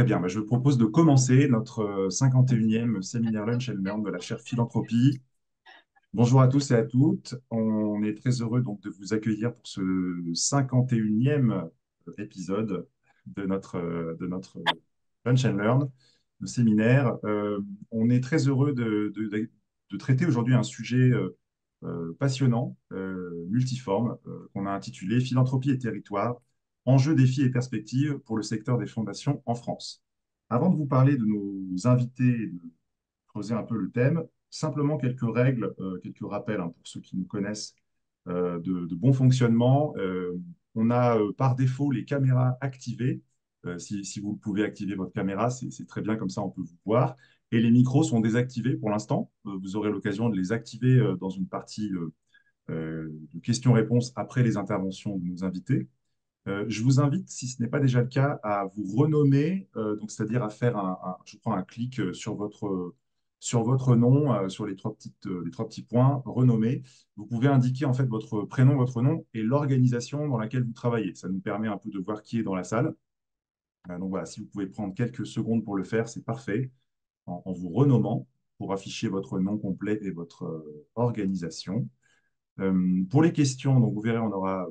Très bien, bah, je vous propose de commencer notre 51e euh, séminaire Lunch and Learn de la chaire Philanthropie. Bonjour à tous et à toutes. On est très heureux donc de vous accueillir pour ce 51e euh, épisode de notre, euh, de notre Lunch and Learn, le séminaire. on est très heureux de, de, de traiter aujourd'hui un sujet passionnant, multiforme, qu'on a intitulé Philanthropie et territoire enjeux, défis et perspectives pour le secteur des fondations en France. Avant de vous parler de nos invités et de creuser un peu le thème, simplement quelques règles, euh, quelques rappels hein, pour ceux qui nous connaissent euh, de, bon fonctionnement. Euh, on a par défaut les caméras activées. Si, si, vous pouvez activer votre caméra, c'est très bien, comme ça on peut vous voir. Et les micros sont désactivés pour l'instant. vous aurez l'occasion de les activer dans une partie de questions-réponses après les interventions de nos invités. Euh, je vous invite, si ce n'est pas déjà le cas, à vous renommer, euh, donc c'est-à-dire à faire un, je prends un clic euh, sur votre, sur votre nom, sur les trois, petites, les trois petits points, renommer. Vous pouvez indiquer en fait votre prénom, votre nom et l'organisation dans laquelle vous travaillez. Ça nous permet un peu de voir qui est dans la salle. donc voilà, si vous pouvez prendre quelques secondes pour le faire, c'est parfait, en, en, vous renommant pour afficher votre nom complet et votre organisation. pour les questions, donc vous verrez, on aura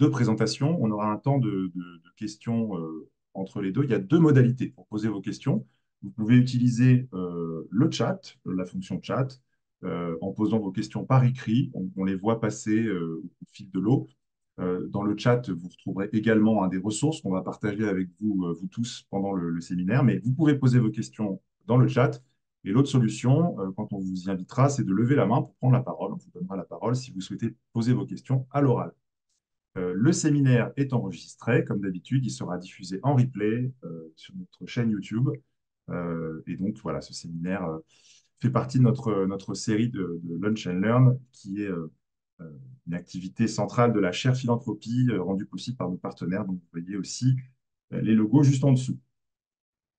deux présentations. On aura un temps de, questions euh, entre les deux. Il y a deux modalités pour poser vos questions. Vous pouvez utiliser euh, le chat, euh, la fonction chat, en posant vos questions par écrit. On, les voit passer au fil de l'eau. Dans le chat, vous retrouverez également un des ressources qu'on va partager avec vous, vous tous pendant le, séminaire. Mais vous pouvez poser vos questions dans le chat. Et l'autre solution, quand on vous y invitera, c'est de lever la main pour prendre la parole. On vous donnera la parole si vous souhaitez poser vos questions à l'oral. Euh, le séminaire est enregistré, comme d'habitude, il sera diffusé en replay euh, sur notre chaîne YouTube. Euh, et donc voilà, ce séminaire fait partie de notre, série de, Lunch and Learn, qui est une activité centrale de la chaire philanthropie rendue possible par nos partenaires. Donc vous voyez aussi les logos juste en dessous.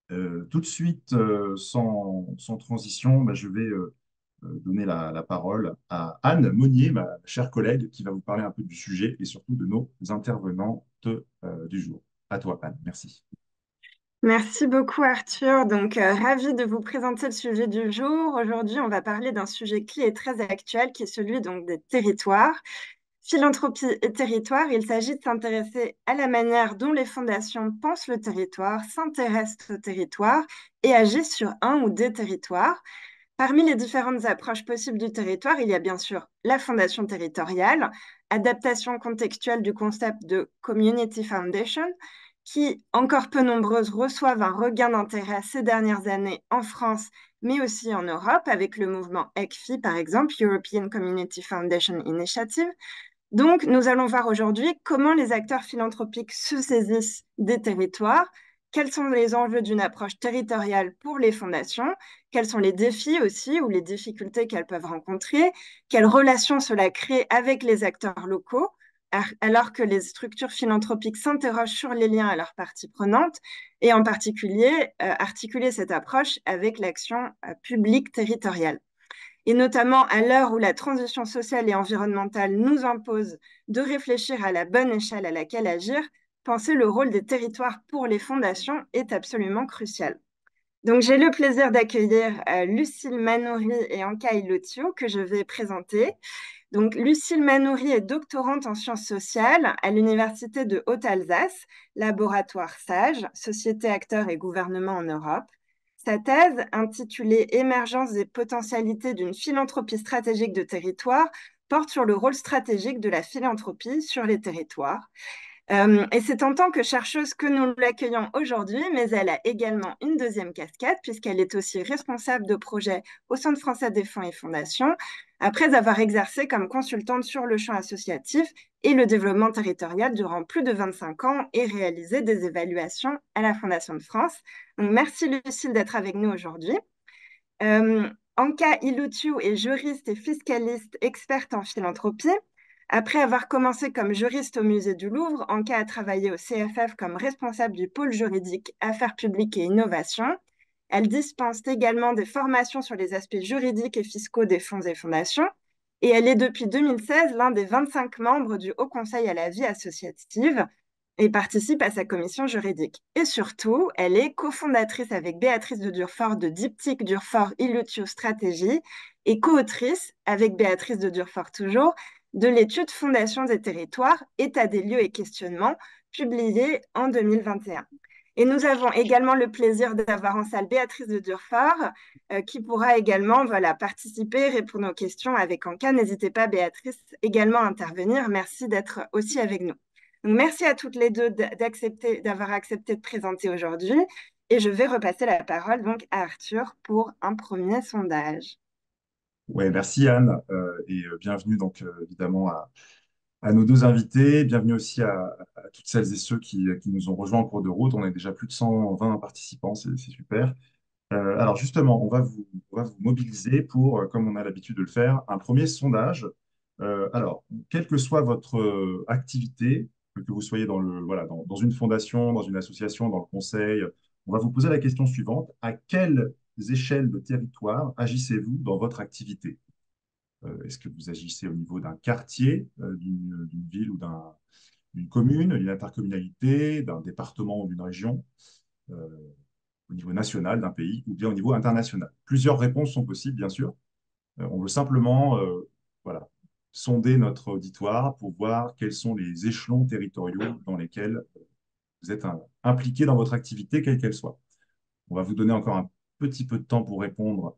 tout de suite, sans, transition, bah, je vais euh, donner la, parole à Anne Monnier, ma chère collègue, qui va vous parler un peu du sujet et surtout de nos intervenantes euh, du jour. À toi, Anne. Merci. Merci beaucoup, Arthur. Donc, euh, de vous présenter le sujet du jour. Aujourd'hui, on va parler d'un sujet clé et très actuel, qui est celui donc, des territoires. Philanthropie et territoire, il s'agit de s'intéresser à la manière dont les fondations pensent le territoire, s'intéressent au territoire et agissent sur un ou des territoires. Parmi les différentes approches possibles du territoire, il y a bien sûr la fondation territoriale, adaptation contextuelle du concept de Community Foundation, qui, encore peu nombreuses, reçoivent un regain d'intérêt ces dernières années en France, mais aussi en Europe, avec le mouvement ECFI, par exemple, European Community Foundation Initiative. Donc, nous allons voir aujourd'hui comment les acteurs philanthropiques se saisissent des territoires, quels sont les enjeux d'une approche territoriale pour les fondations, quels sont les défis aussi ou les difficultés qu'elles peuvent rencontrer, quelles relations cela crée avec les acteurs locaux, alors que les structures philanthropiques s'interrogent sur les liens à leurs parties prenantes et en particulier euh, articuler cette approche avec l'action euh, publique territoriale. Et notamment à l'heure où la transition sociale et environnementale nous impose de réfléchir à la bonne échelle à laquelle agir, penser le rôle des territoires pour les fondations est absolument crucial. Donc, j'ai le plaisir d'accueillir euh, Lucille Manouri et Ankaï Lotio que je vais présenter. Donc, Lucille Manouri est doctorante en sciences sociales à l'Université de Haute-Alsace, laboratoire SAGE, Société, Acteurs et Gouvernement en Europe. Sa thèse, intitulée Émergence des potentialités d'une philanthropie stratégique de territoire, porte sur le rôle stratégique de la philanthropie sur les territoires. Euh, et c'est en tant que chercheuse que nous l'accueillons aujourd'hui, mais elle a également une deuxième casquette puisqu'elle est aussi responsable de projets au Centre français des fonds et fondations, après avoir exercé comme consultante sur le champ associatif et le développement territorial durant plus de 25 ans et réalisé des évaluations à la Fondation de France. merci Lucille d'être avec nous aujourd'hui. Euh, Anka Iloutiu est juriste et fiscaliste experte en philanthropie. Après avoir commencé comme juriste au musée du Louvre, Anka a travaillé au CFF comme responsable du pôle juridique Affaires publiques et innovation. Elle dispense également des formations sur les aspects juridiques et fiscaux des fonds et fondations. Et elle est depuis 2016 l'un des 25 membres du Haut Conseil à la vie associative et participe à sa commission juridique. Et surtout, elle est cofondatrice avec Béatrice de Durfort de Diptyque Durfort Illutio Stratégie et coautrice avec Béatrice de Durfort toujours de l'étude Fondation des territoires, état des lieux et questionnements, publiée en 2021. Et nous avons également le plaisir d'avoir en salle Béatrice de Durfort, euh, qui pourra également voilà, participer, répondre aux questions avec Anka. N'hésitez pas, Béatrice, également à intervenir. Merci d'être aussi avec nous. merci à toutes les deux d'avoir accepté de présenter aujourd'hui. Et je vais repasser la parole donc à Arthur pour un premier sondage merci Anne euh, et euh, bienvenue donc euh, évidemment à, nos deux invités, bienvenue aussi à, toutes celles et ceux qui, nous ont rejoints en cours de route. On est déjà plus de 120 participants, c'est super. alors justement, on va, vous, mobiliser pour, comme on a l'habitude de le faire, un premier sondage. alors, quelle que soit votre activité, que vous soyez dans, le, voilà, dans, dans une fondation, dans une association, dans le conseil, on va vous poser la question suivante. À quel échelles de territoire agissez-vous dans votre activité euh, Est-ce que vous agissez au niveau d'un quartier, euh, euh, d'une ville ou d'une commune, d'une intercommunalité, d'un département ou d'une région au niveau national d'un pays ou bien au niveau international. Plusieurs réponses sont possibles, bien sûr. on veut simplement voilà, sonder notre auditoire pour voir quels sont les échelons territoriaux dans lesquels vous êtes impliqué dans votre activité, quelle qu'elle soit. On va vous donner encore un petit peu de temps pour répondre.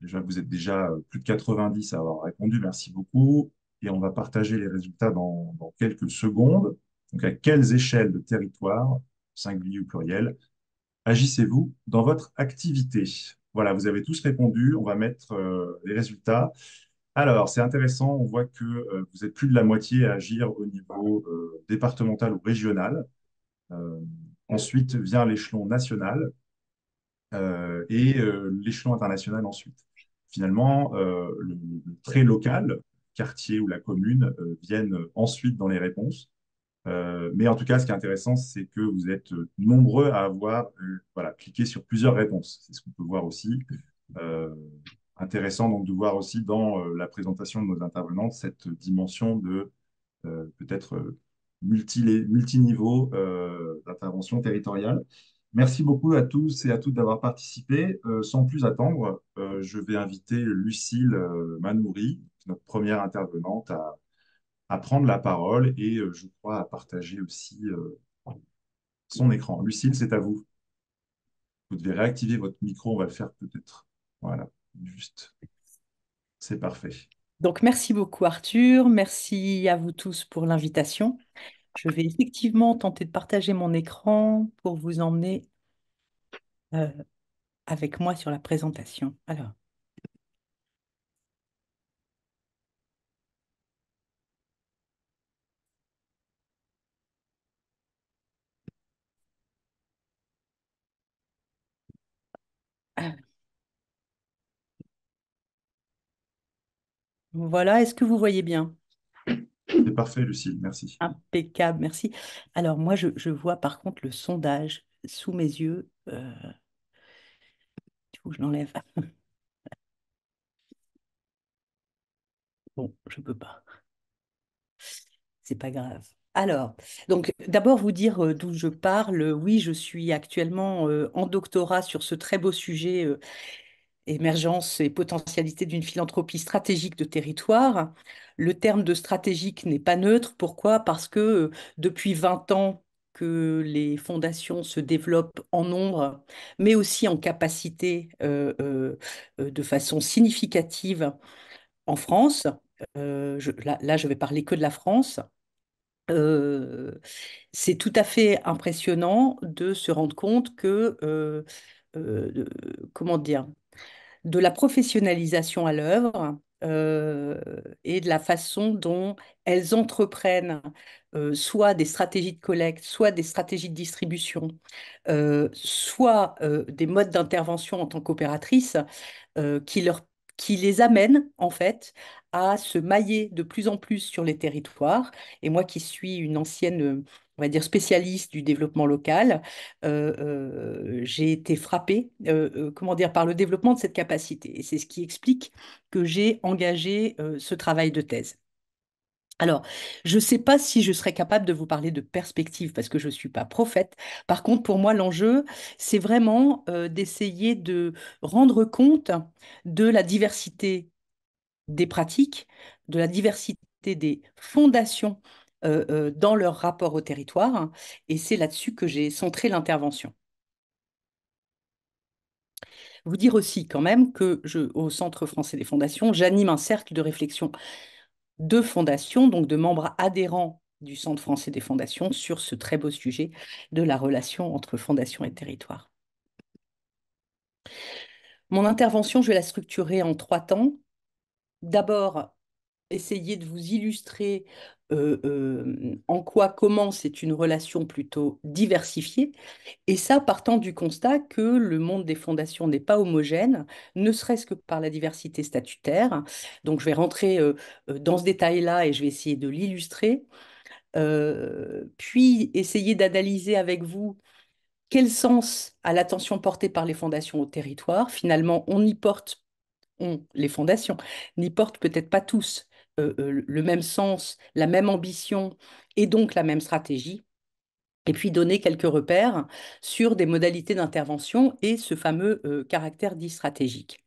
Déjà, vous êtes déjà euh, plus de 90 à avoir répondu. Merci beaucoup. Et on va partager les résultats dans, quelques secondes. Donc, à quelles échelles de territoire, singulier ou pluriel, agissez-vous dans votre activité Voilà, vous avez tous répondu. On va mettre euh, les résultats. Alors, c'est intéressant. On voit que euh, vous êtes plus de la moitié à agir au niveau départemental ou régional. ensuite vient l'échelon national euh, et euh, l'échelon international ensuite. Finalement, euh, le, le trait local, quartier ou la commune viennent ensuite dans les réponses. mais en tout cas, ce qui est intéressant, c'est que vous êtes nombreux à avoir cliqué sur plusieurs réponses. C'est ce qu'on peut voir aussi. intéressant donc de voir aussi dans la présentation de nos intervenants cette dimension de peut-être multi, multiniveau d'intervention territoriale. Merci beaucoup à tous et à toutes d'avoir participé. Euh, sans plus attendre, euh, je vais inviter Lucille euh, Manouri, notre première intervenante, à, à prendre la parole et, je crois, à partager aussi son écran. Lucille, c'est à vous. Vous devez réactiver votre micro, on va le faire peut-être. Voilà, juste. C'est parfait. Donc, merci beaucoup, Arthur. Merci à vous tous pour l'invitation. Je vais effectivement tenter de partager mon écran pour vous emmener euh, avec moi sur la présentation. Alors. Euh. Voilà, est-ce que vous voyez bien parfait, Lucille. Merci. Impeccable, merci. Alors, moi, je, vois par contre le sondage sous mes yeux. Euh... coup, je l'enlève. bon, je ne peux pas. C'est pas grave. Alors, donc d'abord vous dire euh, d'où je parle. Oui, je suis actuellement euh, en doctorat sur ce très beau sujet euh, émergence et potentialité d'une philanthropie stratégique de territoire. Le terme de stratégique n'est pas neutre. Pourquoi Parce que euh, depuis 20 ans que les fondations se développent en nombre, mais aussi en capacité euh, euh, de façon significative en France. je, là, là, je vais parler que de la France. c'est tout à fait impressionnant de se rendre compte que, comment dire, de la professionnalisation à l'œuvre euh, et de la façon dont elles entreprennent euh, soit des stratégies de collecte, soit des stratégies de distribution, euh, soit des modes d'intervention en tant qu'opératrices qui, leur, qui les amènent en fait à se mailler de plus en plus sur les territoires. Et moi qui suis une ancienne on va dire spécialiste du développement local, euh, euh, j'ai été frappée, euh, comment dire, par le développement de cette capacité. Et c'est ce qui explique que j'ai engagé ce travail de thèse. Alors, je ne sais pas si je serais capable de vous parler de perspective parce que je ne suis pas prophète. Par contre, pour moi, l'enjeu, c'est vraiment d'essayer de rendre compte de la diversité des pratiques, de la diversité des fondations dans leur rapport au territoire. Et c'est là-dessus que j'ai centré l'intervention. Vous dire aussi quand même que je, au Centre français des fondations, j'anime un cercle de réflexion de fondations, donc de membres adhérents du Centre français des fondations sur ce très beau sujet de la relation entre fondation et territoire. Mon intervention, je vais la structurer en trois temps. D'abord, essayer de vous illustrer euh, euh, en quoi, comment c'est une relation plutôt diversifiée, et ça partant du constat que le monde des fondations n'est pas homogène, ne serait-ce que par la diversité statutaire. Donc je vais rentrer euh, dans ce détail-là et je vais essayer de l'illustrer, puis essayer d'analyser avec vous quel sens à l'attention portée par les fondations au territoire. Finalement, on y porte, les fondations, n'y portent peut-être pas tous euh, euh, le même sens, la même ambition et donc la même stratégie. Et puis donner quelques repères sur des modalités d'intervention et ce fameux euh, caractère dit stratégique.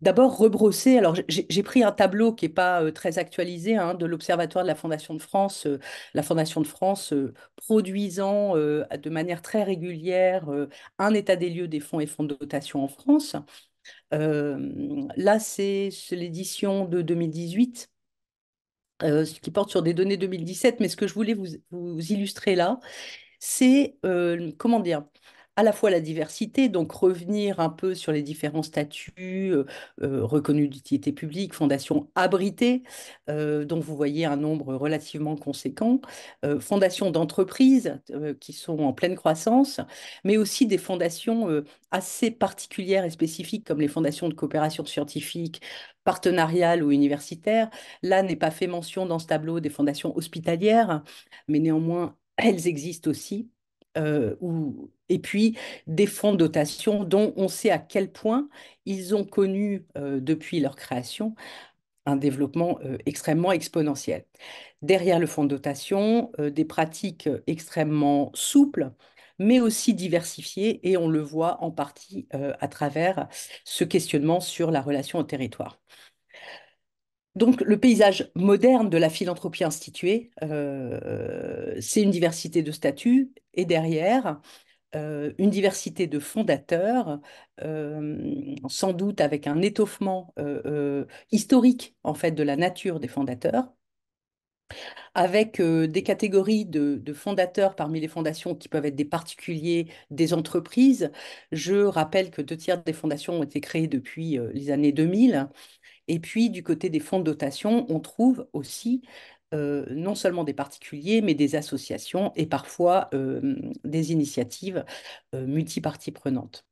D'abord, rebrosser. Alors, j'ai pris un tableau qui n'est pas très actualisé hein, de l'Observatoire de la Fondation de France. la Fondation de France produisant de manière très régulière un état des lieux des fonds et fonds de dotation en France. Euh, là, c'est l'édition de 2018. Euh, qui porte sur des données 2017, mais ce que je voulais vous, illustrer là, c'est euh, comment dire à la fois la diversité, donc revenir un peu sur les différents statuts euh, euh, reconnus d'utilité publique, fondations abritées, euh, dont vous voyez un nombre relativement conséquent, fondations d'entreprises qui sont en pleine croissance, mais aussi des fondations assez particulières et spécifiques comme les fondations de coopération scientifique, partenariales ou universitaire. Là n'est pas fait mention dans ce tableau des fondations hospitalières, mais néanmoins elles existent aussi. Euh, ou, et puis des fonds de dotation dont on sait à quel point ils ont connu euh, depuis leur création un développement euh, extrêmement exponentiel. Derrière le fonds de dotation, des pratiques extrêmement souples, mais aussi diversifiées, et on le voit en partie à travers ce questionnement sur la relation au territoire. Donc le paysage moderne de la philanthropie instituée, c'est une diversité de statuts et derrière, euh, une diversité de fondateurs, euh, sans doute avec un étoffement euh, historique en fait de la nature des fondateurs, avec des catégories de, de, fondateurs parmi les fondations qui peuvent être des particuliers, des entreprises. Je rappelle que deux tiers des fondations ont été créées depuis les années 2000. Et puis, du côté des fonds de dotation, on trouve aussi euh, non seulement des particuliers, mais des associations et parfois euh, des initiatives euh, multiparties prenantes.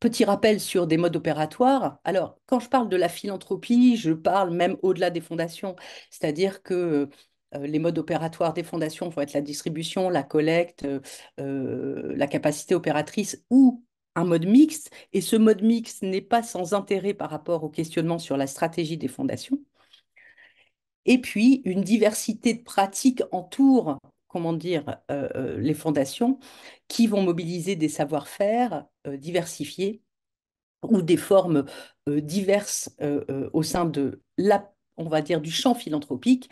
Petit rappel sur des modes opératoires. Alors, quand je parle de la philanthropie, je parle même au-delà des fondations, c'est-à-dire que les modes opératoires des fondations vont être la distribution, la collecte, la capacité opératrice ou un mode mixte. Et ce mode mixte n'est pas sans intérêt par rapport au questionnement sur la stratégie des fondations. Et puis, une diversité de pratiques entoure comment dire, euh, euh, les fondations qui vont mobiliser des savoir-faire euh, diversifiés ou des formes diverses au sein de la, on va dire, du champ philanthropique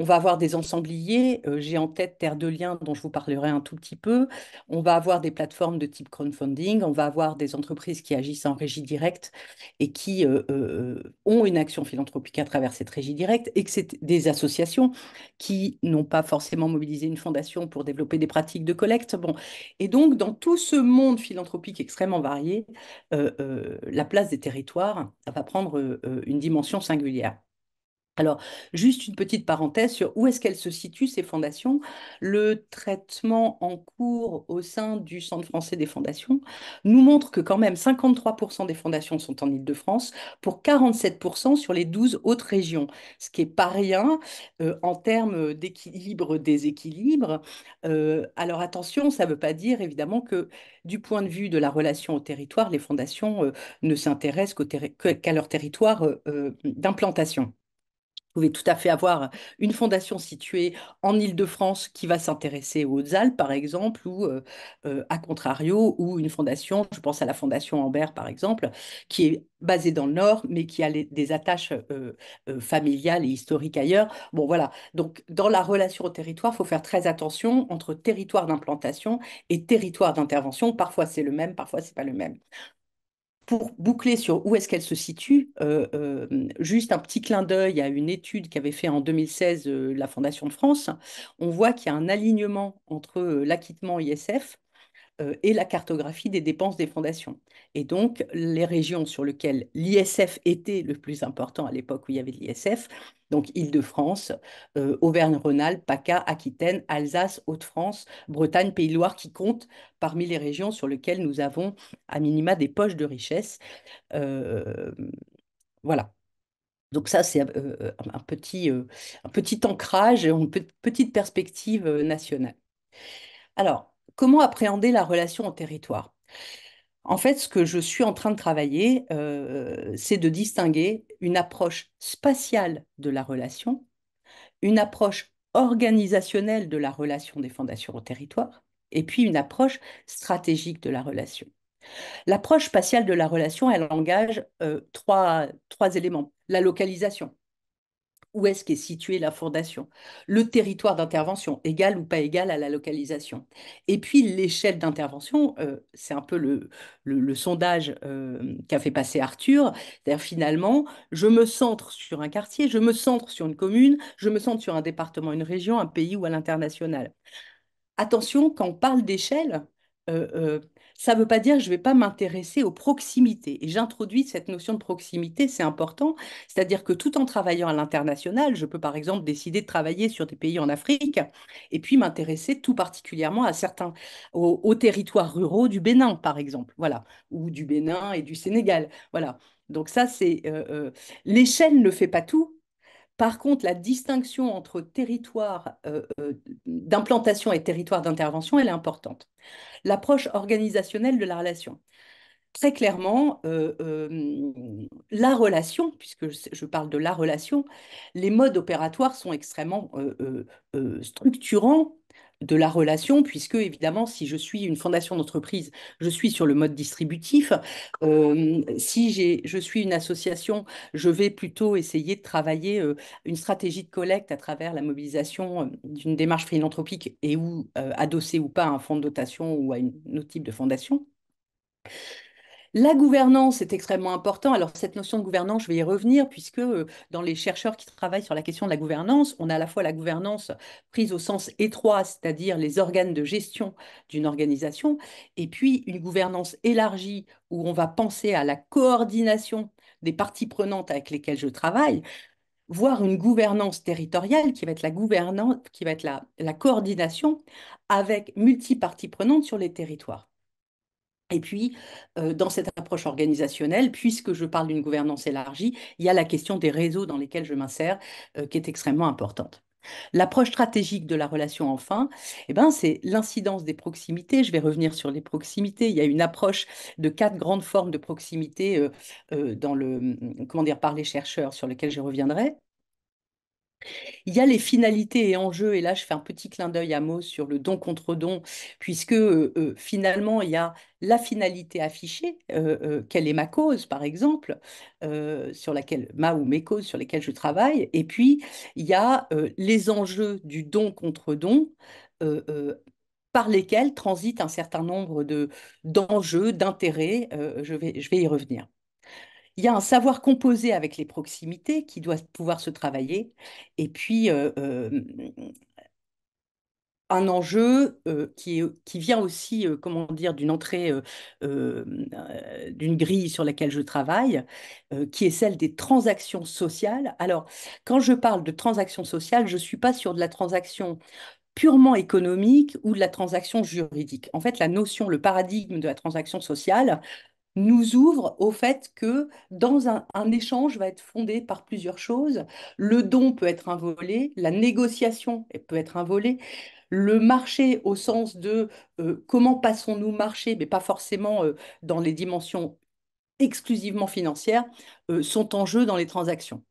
on va avoir des ensembliers, euh, j'ai en tête Terre de Liens dont je vous parlerai un tout petit peu. On va avoir des plateformes de type crowdfunding, on va avoir des entreprises qui agissent en régie directe et qui euh, euh, ont une action philanthropique à travers cette régie directe, et que c'est des associations qui n'ont pas forcément mobilisé une fondation pour développer des pratiques de collecte. Bon. Et donc, dans tout ce monde philanthropique extrêmement varié, la place des territoires va prendre une dimension singulière. Alors, juste une petite parenthèse sur où est-ce qu'elles se situent, ces fondations. Le traitement en cours au sein du Centre français des fondations nous montre que quand même 53% des fondations sont en Ile-de-France pour 47% sur les 12 autres régions, ce qui n'est pas rien euh, en termes d'équilibre, déséquilibre. Euh, alors attention, ça ne veut pas dire évidemment que du point de vue de la relation au territoire, les fondations euh, ne s'intéressent qu'à leur territoire d'implantation. Vous pouvez tout à fait avoir une fondation située en ile de france qui va s'intéresser aux Alpes, par exemple, ou euh, euh, à contrario, ou une fondation, je pense à la fondation Ambert, par exemple, qui est basée dans le Nord, mais qui a des attaches euh, familiales et historiques ailleurs. Bon, voilà. Donc, dans la relation au territoire, il faut faire très attention entre territoire d'implantation et territoire d'intervention. Parfois, c'est le même, parfois, ce n'est pas le même pour boucler sur où est-ce qu'elle se situe, euh, euh, juste un petit clin d'œil à une étude qu'avait fait en 2016 euh, la Fondation de France. On voit qu'il y a un alignement entre l'acquittement ISF euh, et la cartographie des dépenses des fondations. Et donc, les régions sur lesquelles l'ISF était le plus important à l'époque où il y avait l'ISF, donc Île-de-France, euh, Auvergne-Rhône-Alpes, PACA, Aquitaine, Alsace, Hauts-de-France, Bretagne, Pays-Loire, qui comptent parmi les régions sur lesquelles nous avons à minima des poches de richesse. Euh, voilà. Donc ça, c'est un, petit, un petit ancrage, une petite perspective nationale. Alors, comment appréhender la relation au territoire En fait, ce que je suis en train de travailler, euh, c'est de distinguer une approche spatiale de la relation, une approche organisationnelle de la relation des fondations au territoire, et puis une approche stratégique de la relation. L'approche spatiale de la relation, elle engage euh, trois éléments. La localisation, où est-ce qu'est située la fondation, le territoire d'intervention, égal ou pas égal à la localisation. Et puis l'échelle d'intervention, euh, c'est un peu le, sondage euh, qu'a fait passer Arthur. cest finalement, je me centre sur un quartier, je me centre sur une commune, je me centre sur un département, une région, un pays ou à l'international. Attention, quand on parle d'échelle, euh, euh, ça ne veut pas dire que je ne vais pas m'intéresser aux proximités. Et j'introduis cette notion de proximité, c'est important. C'est-à-dire que tout en travaillant à l'international, je peux par exemple décider de travailler sur des pays en Afrique et puis m'intéresser tout particulièrement à certains, aux, territoires ruraux du Bénin, par exemple, voilà, ou du Bénin et du Sénégal, voilà. Donc ça, c'est euh, l'échelle ne fait pas tout, par contre, la distinction entre territoire euh, euh, d'implantation et territoire d'intervention, elle est importante. L'approche organisationnelle de la relation. Très clairement, euh, la relation, puisque je parle de la relation, les modes opératoires sont extrêmement structurants de la relation, puisque évidemment, si je suis une fondation d'entreprise, je suis sur le mode distributif. Euh, si je suis une association, je vais plutôt essayer de travailler une stratégie de collecte à travers la mobilisation d'une démarche philanthropique et ou adossée ou pas à un fonds de dotation ou à une, un autre type de fondation. La gouvernance est extrêmement importante. Alors cette notion de gouvernance, je vais y revenir, puisque euh, dans les chercheurs qui travaillent sur la question de la gouvernance, on a à la fois la gouvernance prise au sens étroit, c'est-à-dire les organes de gestion d'une organisation, et puis une gouvernance élargie où on va penser à la coordination des parties prenantes avec lesquelles je travaille voire une gouvernance territoriale qui va être la qui va être coordination avec multiparties prenantes sur les territoires. Et puis, euh, dans cette approche organisationnelle, puisque je parle d'une gouvernance élargie, il y a la question des réseaux dans lesquels je m'insère, euh, qui est extrêmement importante. L'approche stratégique de la relation, enfin, eh ben, c'est l'incidence des proximités. Je vais revenir sur les proximités. Il y a une approche de quatre grandes formes de proximité euh, dans le, hum, comment dire, par les chercheurs, sur lesquelles je reviendrai. Il y a les finalités et enjeux, et là je fais un petit clin d'œil à mot sur le don contre don, puisque euh, euh, finalement il y a la finalité affichée, euh, quelle est ma cause par exemple, sur laquelle ma ou mes causes sur lesquelles je travaille, et puis il y a les enjeux du don contre don par lesquels transite un certain nombre de d'enjeux, d'intérêts. je, vais, je vais y revenir il y a un savoir composé avec les proximités qui doit pouvoir se travailler, et puis euh, euh, un enjeu euh, qui, vient aussi, comment dire, d'une entrée, d'une grille sur laquelle je travaille, qui est celle des transactions sociales. Alors, quand je parle de transactions sociales, je ne suis pas sur de la transaction purement économique ou de la transaction juridique. En fait, la notion, le paradigme de la transaction sociale, nous ouvre au fait que dans un, échange va être fondé par plusieurs choses. Le don peut être un volet, la négociation peut être un volet, le marché au sens de euh, comment passons-nous marché, mais pas forcément euh, dans les dimensions exclusivement financières, euh, sont en jeu dans les transactions.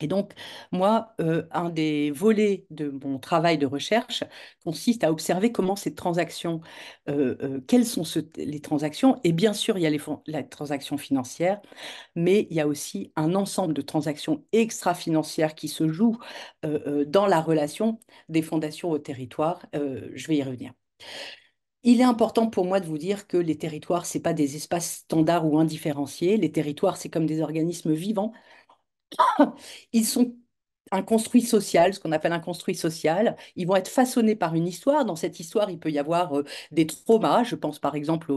Et donc, moi, euh, un des volets de mon travail de recherche consiste à observer comment ces transactions, euh, euh, quelles sont les transactions, et bien sûr, il y a les, la transaction financière, mais il y a aussi un ensemble de transactions extra-financières qui se jouent dans la relation des fondations au territoire. je vais y revenir. Il est important pour moi de vous dire que les territoires, ce n'est pas des espaces standards ou indifférenciés. Les territoires, c'est comme des organismes vivants ils sont un construit social, ce qu'on appelle un construit social. Ils vont être façonnés par une histoire. Dans cette histoire, il peut y avoir euh, des traumas. Je pense par exemple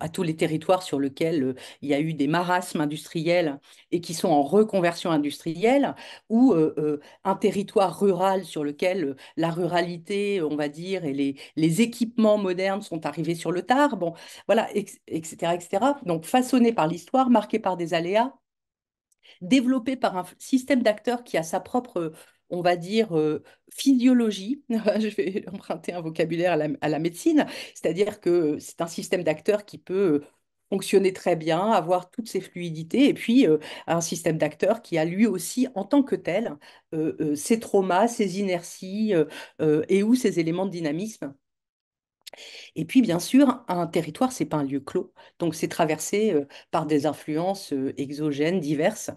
à tous les territoires sur lesquels euh, il y a eu des marasmes industriels et qui sont en reconversion industrielle, ou euh, un territoire rural sur lequel la ruralité, on va dire, et les, les, équipements modernes sont arrivés sur le tard. Bon, voilà, etc., etc. Donc façonnés par l'histoire, marqués par des aléas développé par un système d'acteurs qui a sa propre, on va dire, euh, physiologie. Je vais emprunter un vocabulaire à la, médecine, c'est-à-dire que c'est un système d'acteurs qui peut euh, fonctionner très bien, avoir toutes ses fluidités, et puis euh, un système d'acteurs qui a lui aussi, en tant que tel, ses traumas, ses inerties et ou ses éléments de dynamisme et puis, bien sûr, un territoire, c'est pas un lieu clos. Donc, c'est traversé euh, par des influences euh, exogènes diverses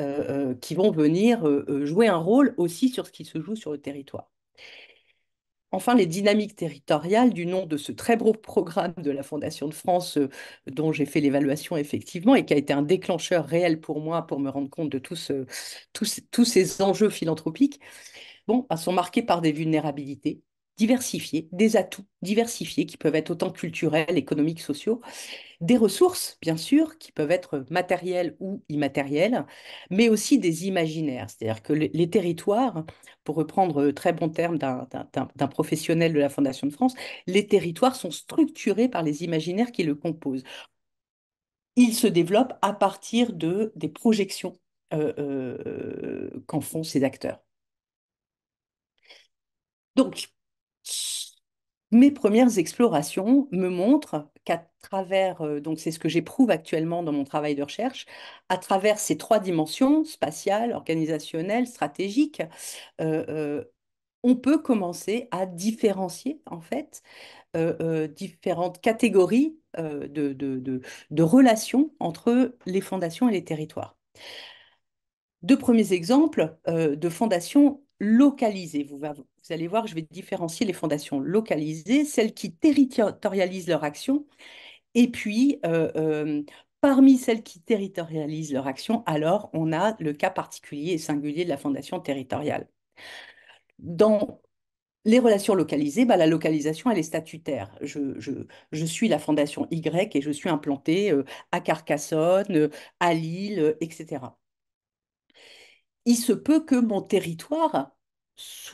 euh, qui vont venir jouer un rôle aussi sur ce qui se joue sur le territoire. Enfin, les dynamiques territoriales, du nom de ce très beau programme de la Fondation de France dont j'ai fait l'évaluation effectivement et qui a été un déclencheur réel pour moi pour me rendre compte de tous ces enjeux philanthropiques, bon, bah, sont marquées par des vulnérabilités diversifiés, des atouts diversifiés qui peuvent être autant culturels, économiques, sociaux, des ressources, bien sûr, qui peuvent être matérielles ou immatérielles, mais aussi des imaginaires. C'est-à-dire que les territoires, pour reprendre euh, très bon terme d'un professionnel de la Fondation de France, les territoires sont structurés par les imaginaires qui le composent. Ils se développent à partir de, des projections euh, euh, qu'en font ces acteurs. Donc, mes premières explorations me montrent qu'à travers, euh, donc c'est ce que j'éprouve actuellement dans mon travail de recherche, à travers ces trois dimensions, spatiales, organisationnelles, stratégiques, euh, euh, on peut commencer à différencier en fait différentes catégories de, relations entre les fondations et les territoires deux premiers exemples de fondations localisées. Vous, allez voir, je vais différencier les fondations localisées, celles qui territorialisent leur action, et puis euh, euh, Parmi celles qui territorialisent leur action, alors on a le cas particulier et singulier de la fondation territoriale. Dans les relations localisées, bah, la localisation, elle est statutaire. Je, je, suis la fondation Y et je suis implantée euh, à Carcassonne, à Lille, etc il se peut que mon territoire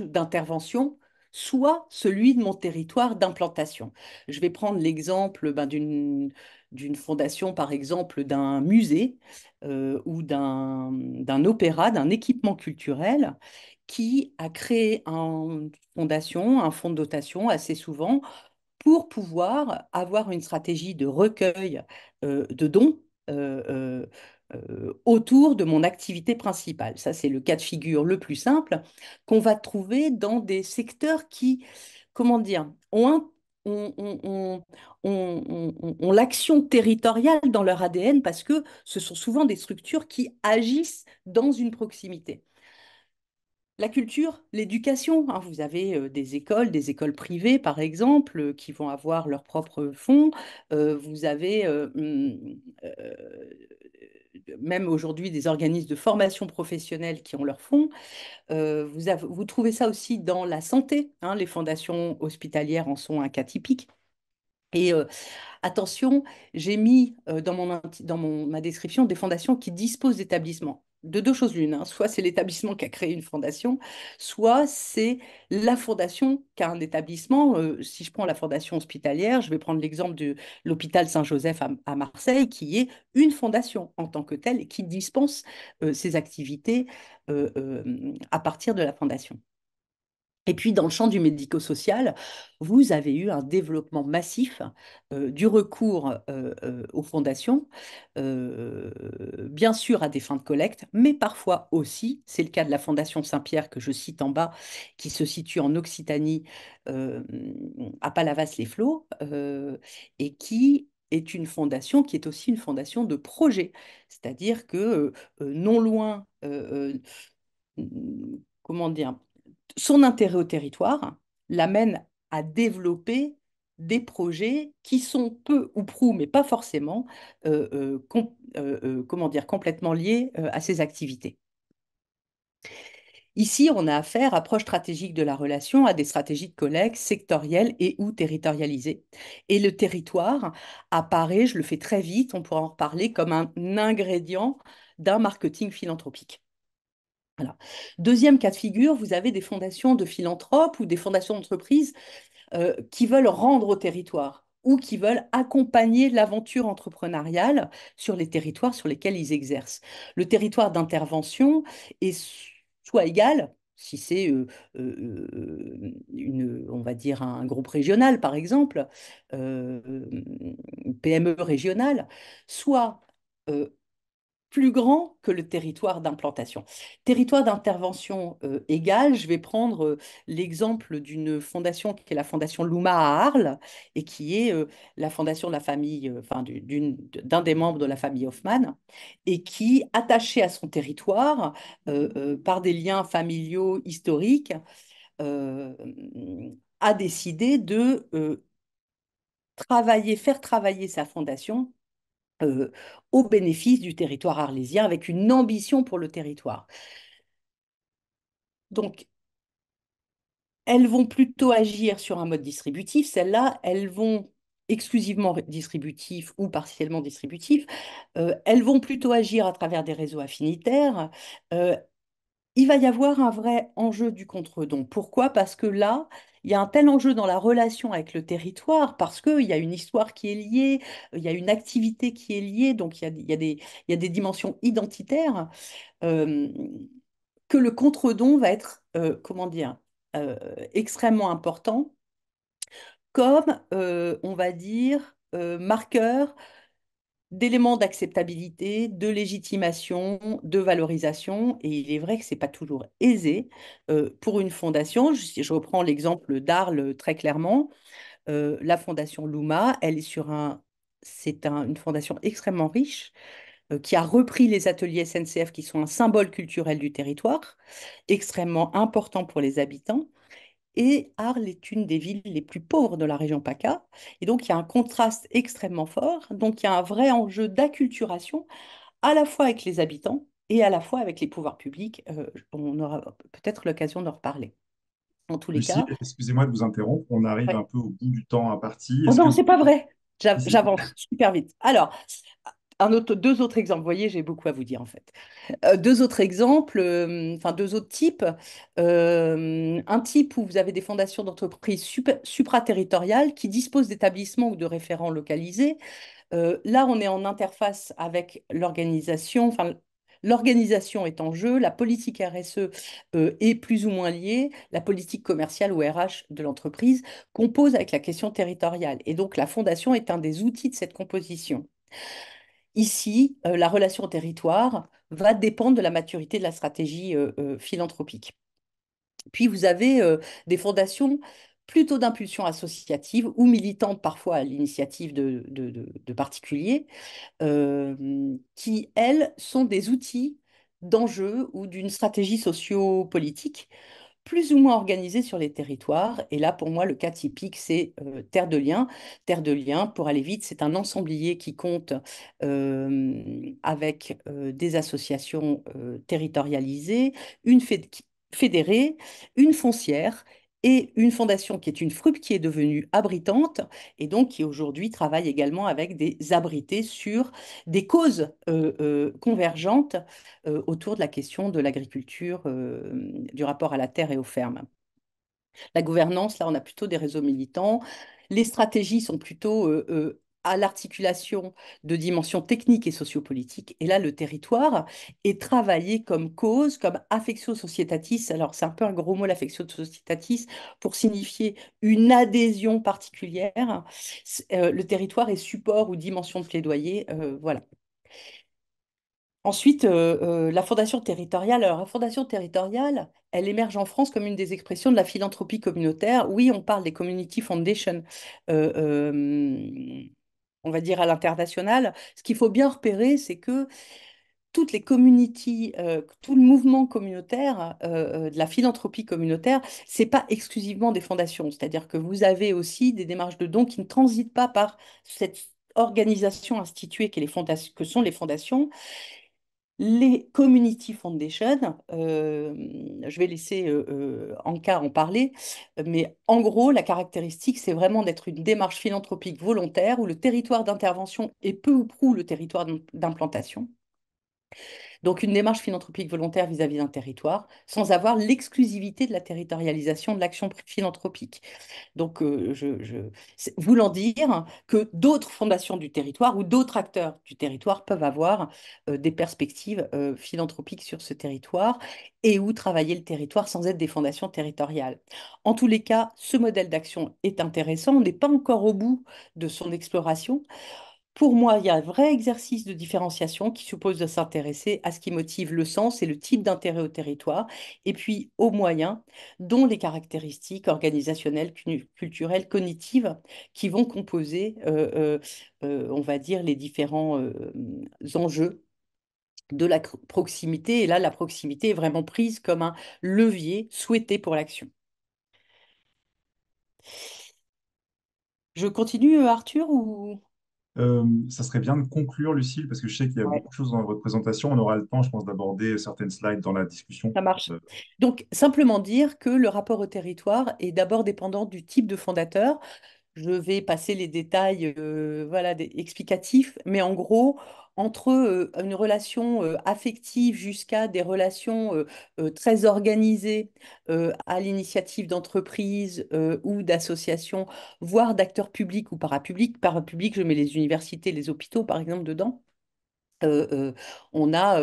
d'intervention soit celui de mon territoire d'implantation. Je vais prendre l'exemple ben, d'une fondation, par exemple, d'un musée euh, ou d'un opéra, d'un équipement culturel, qui a créé une fondation, un fonds de dotation assez souvent pour pouvoir avoir une stratégie de recueil euh, de dons. Euh, euh, autour de mon activité principale. Ça, c'est le cas de figure le plus simple qu'on va trouver dans des secteurs qui, comment dire, ont l'action territoriale dans leur ADN parce que ce sont souvent des structures qui agissent dans une proximité. La culture, l'éducation, hein, vous avez euh, des écoles, des écoles privées par exemple, euh, qui vont avoir leurs propres fonds, vous avez hum, même aujourd'hui des organismes de formation professionnelle qui ont leur fonds. Euh, vous, trouvez ça aussi dans la santé. Hein. les fondations hospitalières en sont un cas typique. Et euh, attention, j'ai mis euh, dans, mon, dans ma description des fondations qui disposent d'établissements de deux choses l'une. Hein. Soit c'est l'établissement qui a créé une fondation, soit c'est la fondation qui a un établissement. Euh, si je prends la fondation hospitalière, je vais prendre l'exemple de l'hôpital Saint-Joseph à, Marseille, qui est une fondation en tant que telle et qui dispense euh, ses activités euh, à partir de la fondation. Et puis, dans le champ du médico-social, vous avez eu un développement massif euh, du recours euh, euh, aux fondations, bien sûr à des fins de collecte, mais parfois aussi, c'est le cas de la Fondation Saint-Pierre que je cite en bas, qui se situe en Occitanie, à Palavas-les-Flots, et qui est une fondation qui est aussi une fondation de projet, c'est-à-dire que non loin, comment dire, son intérêt au territoire l'amène à développer des projets qui sont peu ou prou, mais pas forcément, euh, euh, euh, comment dire, complètement liés à ses activités. Ici, on a affaire, approche stratégique de la relation, à des stratégies de collègues sectorielles et ou territorialisées. Et le territoire apparaît, je le fais très vite, on pourra en reparler, comme un ingrédient d'un marketing philanthropique. Deuxième cas de figure, vous avez des fondations de philanthropes ou des fondations d'entreprises euh, qui veulent rendre au territoire ou qui veulent accompagner l'aventure entrepreneuriale sur les territoires sur lesquels ils exercent. Le territoire d'intervention est soit égal, si c'est euh, euh, on va dire un groupe régional par exemple, une PME régionale, soit plus grand que le territoire d'implantation. Territoire d'intervention euh, égal, je vais prendre euh, l'exemple d'une fondation qui est la fondation Luma à Arles et qui est euh, la fondation de la famille, enfin d'un des membres de la famille Hoffman et qui, attachée à son territoire par des liens familiaux historiques, a décidé de travailler, faire travailler sa fondation au bénéfice du territoire arlésien, avec une ambition pour le territoire. Donc, elles vont plutôt agir sur un mode distributif. Celles-là, elles vont exclusivement distributif ou partiellement distributif, elles vont plutôt agir à travers des réseaux affinitaires, il va y avoir un vrai enjeu du contre-don. Pourquoi Parce que là, il y a un tel enjeu dans la relation avec le territoire, parce qu'il y a une histoire qui est liée, il y a une activité qui est liée, donc il y a, des, dimensions identitaires, que le contre-don va être, comment dire, extrêmement important, comme, on va dire, marqueur d'éléments d'acceptabilité, de légitimation, de valorisation. Et il est vrai que ce n'est pas toujours aisé euh, pour une fondation. Je, reprends l'exemple d'Arles euh, très clairement. Euh, la fondation Luma, elle est sur un, c'est une fondation extrêmement riche qui a repris les ateliers SNCF qui sont un symbole culturel du territoire, extrêmement important pour les habitants. Et Arles est une des villes les plus pauvres de la région PACA. Et donc, il y a un contraste extrêmement fort. Donc, il y a un vrai enjeu d'acculturation, à la fois avec les habitants et à la fois avec les pouvoirs publics. Euh, on aura peut-être l'occasion d'en reparler. En tous les cas. Excusez-moi de vous interrompre, on arrive un peu au bout du temps imparti. Oh non, c'est pas vrai. J'avance super vite. Alors, deux autres exemples. Vous voyez, j'ai beaucoup à vous dire en fait. Euh, deux autres exemples, euh, enfin deux autres types. Euh, un type où vous avez des fondations d'entreprises supraterritoriales qui disposent d'établissements ou de référents localisés. là, on est en interface avec l'organisation, enfin L'organisation est en jeu, la politique RSE est plus ou moins liée, la politique commerciale ou RH de l'entreprise compose avec la question territoriale. Et donc la fondation est un des outils de cette composition. Ici, euh, la relation au territoire va dépendre de la maturité de la stratégie euh, euh, philanthropique. Puis vous avez des fondations plutôt d'impulsion associative ou militantes, parfois à l'initiative de, particuliers, qui, elles, sont des outils d'enjeu ou d'une stratégie socio-politique plus ou moins organisées sur les territoires. Et là, pour moi, le cas typique, c'est euh, Terre de Liens. Terre de Liens, pour aller vite, c'est un ensemblier qui compte euh, avec euh, des associations territorialisées, une fédérée, une foncière et une fondation qui est une FRUP qui est devenue abritante et donc qui aujourd'hui travaille également avec des abrités sur des causes euh, euh, convergentes euh, autour de la question de l'agriculture, du rapport à la terre et aux fermes. La gouvernance, là, on a plutôt des réseaux militants. Les stratégies sont plutôt à l'articulation de dimensions techniques et sociopolitiques. Et là, le territoire est travaillé comme cause, comme affectio societatis. Alors, c'est un peu un gros mot, l'affectio societatis, pour signifier une adhésion particulière. Euh, le territoire est support ou dimension de plaidoyer. Euh, voilà. Ensuite, euh, la fondation territoriale. Alors, la fondation territoriale, elle émerge en France comme une des expressions de la philanthropie communautaire. Oui, on parle des community foundation on va dire, à l'international. Ce qu'il faut bien repérer, c'est que toutes les communities, euh, tout le mouvement communautaire, euh, euh, de la philanthropie communautaire, ce n'est pas exclusivement des fondations. C'est-à-dire que vous avez aussi des démarches de dons qui ne transitent pas par cette organisation instituée les que sont les fondations les Community Foundation, euh, je vais laisser euh, euh, Anka en parler, mais en gros, la caractéristique, c'est vraiment d'être une démarche philanthropique volontaire où le territoire d'intervention est peu ou prou le territoire d'implantation. Donc une démarche philanthropique volontaire vis-à-vis d'un territoire, sans avoir l'exclusivité de la territorialisation de l'action philanthropique. Donc euh, je, je, voulant dire que d'autres fondations du territoire ou d'autres acteurs du territoire peuvent avoir euh, des perspectives euh, philanthropiques sur ce territoire et où travailler le territoire sans être des fondations territoriales. En tous les cas, ce modèle d'action est intéressant. On n'est pas encore au bout de son exploration. Pour moi, il y a un vrai exercice de différenciation qui suppose de s'intéresser à ce qui motive le sens et le type d'intérêt au territoire, et puis aux moyens, dont les caractéristiques organisationnelles, culturelles, cognitives, qui vont composer, euh, euh, euh, on va dire, les différents enjeux de la proximité. Et là, la proximité est vraiment prise comme un levier souhaité pour l'action. Je continue, Arthur, ou euh, ça serait bien de conclure, Lucille, parce que je sais qu'il y a beaucoup de choses dans votre présentation. On aura le temps, je pense, d'aborder certaines slides dans la discussion. Ça marche. Euh, Donc, simplement dire que le rapport au territoire est d'abord dépendant du type de fondateur. Je vais passer les détails euh, voilà, explicatifs, mais en gros, entre euh, une relation euh, affective jusqu'à des relations très organisées à l'initiative d'entreprises ou d'associations, voire d'acteurs publics ou parapublics. Parapublics, je mets les universités, les hôpitaux, par exemple, dedans. on a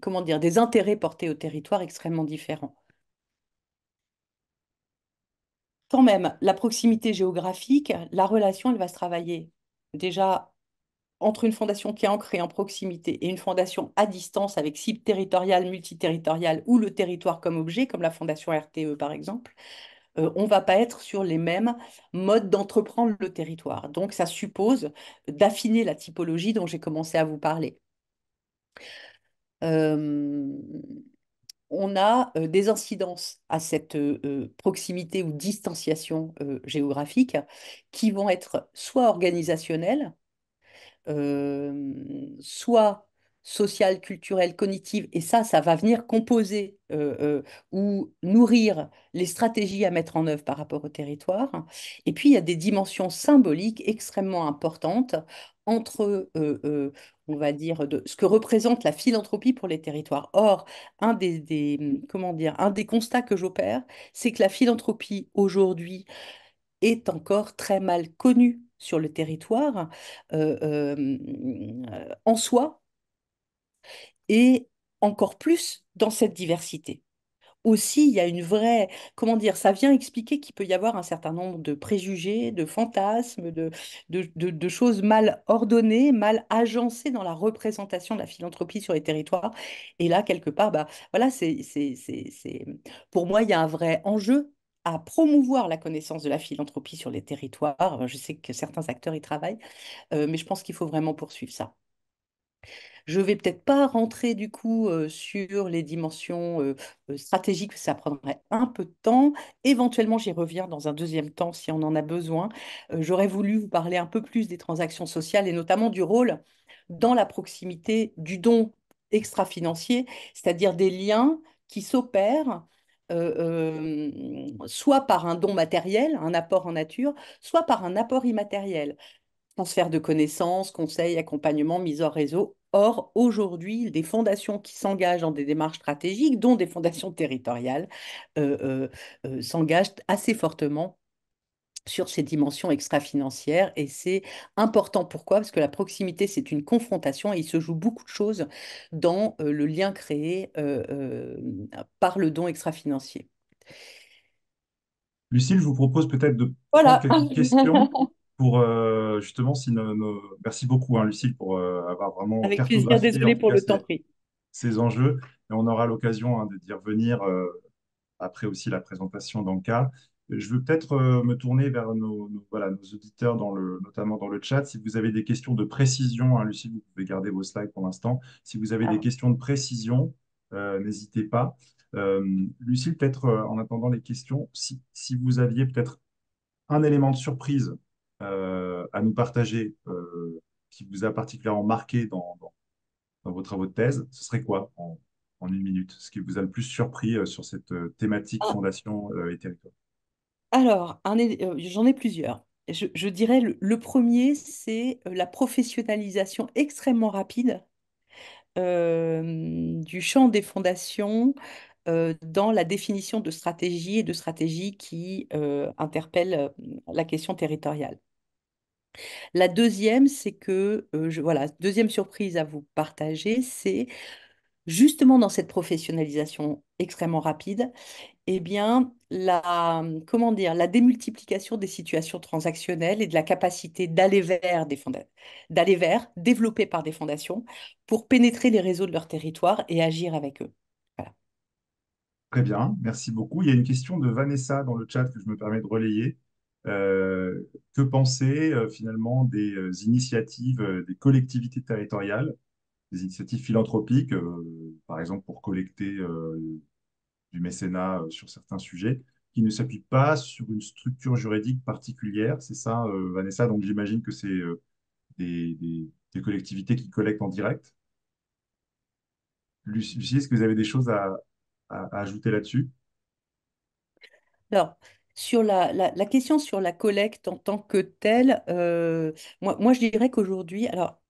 comment dire, des intérêts portés au territoire extrêmement différents quand même, la proximité géographique, la relation, elle va se travailler déjà entre une fondation qui est ancrée en proximité et une fondation à distance avec cible territoriale, multiterritoriale ou le territoire comme objet, comme la fondation RTE par exemple, euh, on ne va pas être sur les mêmes modes d'entreprendre le territoire. Donc ça suppose d'affiner la typologie dont j'ai commencé à vous parler. Euh, on a euh, des incidences à cette euh, euh, proximité ou distanciation géographique qui vont être soit organisationnelles, soit sociales, culturelles, cognitive et ça, ça va venir composer euh, euh, ou nourrir les stratégies à mettre en œuvre par rapport au territoire. Et puis, il y a des dimensions symboliques extrêmement importantes entre, euh, on va dire, de, ce que représente la philanthropie pour les territoires. Or, un des, comment dire, un des constats que j'opère, c'est que la philanthropie aujourd'hui est encore très mal connue sur le territoire. en soi, et encore plus dans cette diversité. Aussi, il y a une vraie, comment dire, ça vient expliquer qu'il peut y avoir un certain nombre de préjugés, de fantasmes, de, de, de, choses mal ordonnées, mal agencées dans la représentation de la philanthropie sur les territoires. Et là, quelque part, bah, voilà, c'est, c'est, c'est, pour moi, il y a un vrai enjeu à promouvoir la connaissance de la philanthropie sur les territoires. Je sais que certains acteurs y travaillent, euh, mais je pense qu'il faut vraiment poursuivre ça. Je vais peut-être pas rentrer du coup euh, sur les dimensions euh, euh, stratégiques, ça prendrait un peu de temps. Éventuellement, j'y reviens dans un deuxième temps si on en a besoin. J'aurais voulu vous parler un peu plus des transactions sociales et notamment du rôle dans la proximité du don extra-financier, c'est-à-dire des liens qui s'opèrent soit par un don matériel, un apport en nature, soit par un apport immatériel. Transfert de connaissances, conseils, accompagnement, mise en réseau, Or, aujourd'hui, des fondations qui s'engagent dans des démarches stratégiques, dont des fondations territoriales, euh, euh, euh, s'engagent assez fortement sur ces dimensions extra-financières et c'est important. Pourquoi Parce que la proximité, c'est une confrontation et il se joue beaucoup de choses dans le lien créé par le don extra-financier. Lucille, je vous propose peut-être de voilà. pour euh, justement, merci beaucoup hein, Lucille pour euh, avoir vraiment avec plaisir, désolé pour le temps pris. Ces enjeux et on aura l'occasion hein, de d'y revenir euh, après aussi la présentation d'Anka. Je veux peut-être me tourner vers nos, voilà, nos auditeurs, dans le, notamment dans le chat. Si vous avez des questions de précision, hein, Lucille, vous pouvez garder vos slides pour l'instant. Si vous avez ah. des questions de précision, n'hésitez pas. Lucille, peut-être en attendant les questions, si, si vous aviez peut-être un élément de surprise euh, à nous partager euh, qui vous a particulièrement marqué dans, dans, vos travaux de thèse, ce serait quoi en, une minute Ce qui vous a le plus surpris euh, sur cette thématique ah. fondation et territoire Alors, j'en ai plusieurs. Je, dirais le, premier, c'est la professionnalisation extrêmement rapide du champ des fondations dans la définition de stratégie et de stratégies qui euh, interpelle la question territoriale. La deuxième, c'est que, euh, deuxième surprise à vous partager, c'est justement dans cette professionnalisation extrêmement rapide, eh bien, la, hum, comment dire, la démultiplication des situations transactionnelles et de la capacité d'aller vers des d'aller vers, développée par des fondations, pour pénétrer les réseaux de leur territoire et agir avec eux. Très bien, merci beaucoup. Il y a une question de Vanessa dans le chat que je me permets de relayer. Euh, que penser euh, finalement des euh, initiatives des collectivités territoriales, des initiatives philanthropiques, par exemple pour collecter du mécénat sur certains sujets, qui ne s'appuient pas sur une structure juridique particulière. C'est ça, Vanessa. Donc j'imagine que c'est des, collectivités qui collectent en direct. Lucie, est-ce que vous avez des choses à, à ajouter là-dessus Alors, sur la, question sur la collecte en tant que telle, euh, moi, je dirais qu'aujourd'hui, alors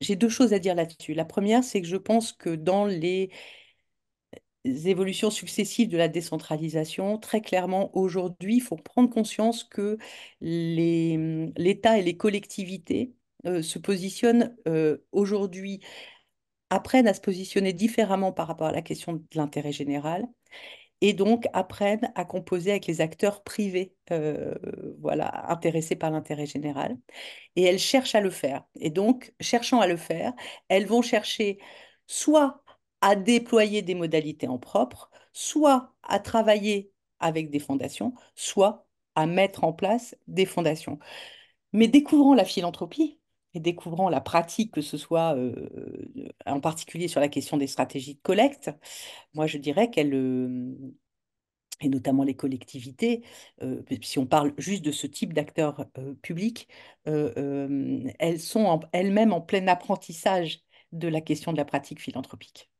j'ai deux choses à dire là-dessus. La première, c'est que je pense que dans les évolutions successives de la décentralisation, très clairement, aujourd'hui, il faut prendre conscience que l'État et les collectivités euh, se positionnent euh, aujourd'hui, apprennent à se positionner différemment par rapport à la question de l'intérêt général et donc apprennent à composer avec les acteurs privés, euh, voilà, intéressés par l'intérêt général. Et elles cherchent à le faire. Et donc, cherchant à le faire, elles vont chercher soit à déployer des modalités en propre, soit à travailler avec des fondations, soit à mettre en place des fondations. Mais découvrant la philanthropie, et découvrant la pratique, que ce soit en particulier sur la question des stratégies de collecte, moi je dirais qu'elle, et notamment les collectivités, si on parle juste de ce type d'acteurs publics, elles sont elles-mêmes en plein apprentissage de la question de la pratique philanthropique.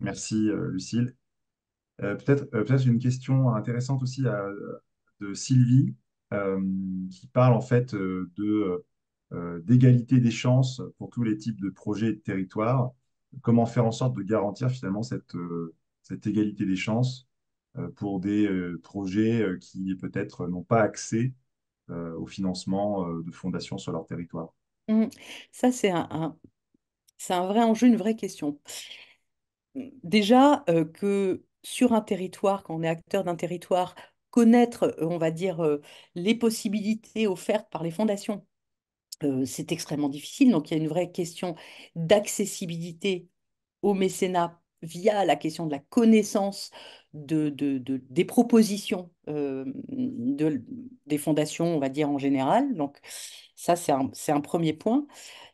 Merci Lucille. peut-être peut une question intéressante aussi de Sylvie euh, qui parle en fait euh, de euh, d'égalité des chances pour tous les types de projets et de territoires. Comment faire en sorte de garantir finalement cette, cette égalité des chances pour des projets qui peut-être n'ont pas accès au financement de fondations sur leur territoire. Mmh. Ça, c'est un, c'est un vrai enjeu, une vraie question. Déjà, que sur un territoire, quand on est acteur d'un territoire, connaître, euh, on va dire, euh, les possibilités offertes par les fondations, euh, c'est extrêmement difficile. Donc, il y a une vraie question d'accessibilité au mécénat via la question de la connaissance de, des propositions de, des fondations, on va dire en général. Donc ça, c'est un, premier point.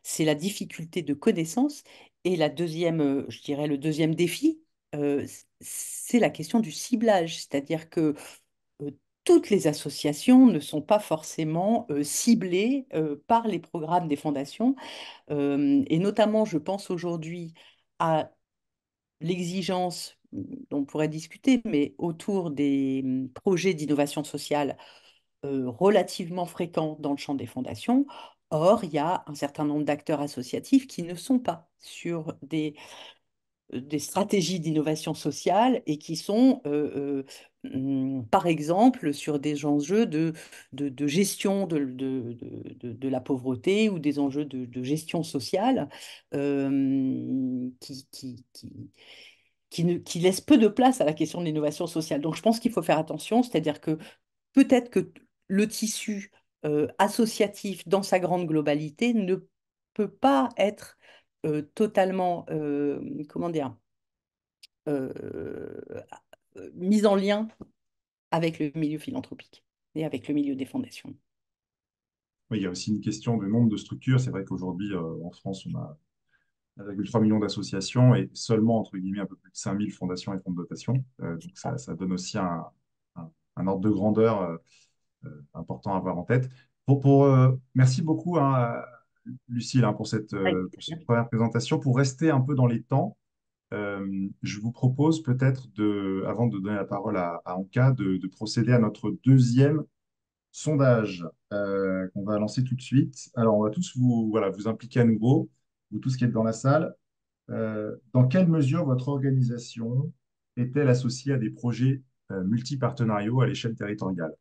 C'est la difficulté de connaissance. Et la deuxième, je dirais le deuxième défi, c'est la question du ciblage. C'est-à-dire que toutes les associations ne sont pas forcément ciblées par les programmes des fondations. et notamment, je pense aujourd'hui à l'exigence dont mmh, on pourrait discuter, mais autour des mmh, projets d'innovation sociale relativement fréquents dans le champ des fondations. Or, il y a un certain nombre d'acteurs associatifs qui ne sont pas sur des euh, des stratégies d'innovation sociale et qui sont, euh, euh, mm, par exemple, sur des enjeux de, de, gestion de, la pauvreté ou des enjeux de, gestion sociale qui, qui, qui, qui laissent peu de place à la question de l'innovation sociale. Donc je pense qu'il faut faire attention, c'est-à-dire que peut-être que le tissu associatif dans sa grande globalité ne peut pas être euh, totalement, euh, comment dire, euh, mise en lien avec le milieu philanthropique et avec le milieu des fondations. il y a aussi une question de nombre de structures. C'est vrai qu'aujourd'hui, en France, on a 1,3 million d'associations et seulement, entre guillemets, un peu plus de 5000 fondations et fonds de dotation. donc, ça, donne aussi un, ordre de grandeur important à avoir en tête. Pour, pour merci beaucoup hein, Lucille, hein, euh, pour, cette, première présentation. Pour rester un peu dans les temps, euh, je vous propose peut-être, de, avant de donner la parole à, Anka, de, procéder à notre deuxième sondage euh, qu'on va lancer tout de suite. Alors, on va tous vous, impliquer à nouveau, vous tous qui êtes dans la salle. dans quelle mesure votre organisation est-elle associée à des projets multipartenariaux à l'échelle territoriale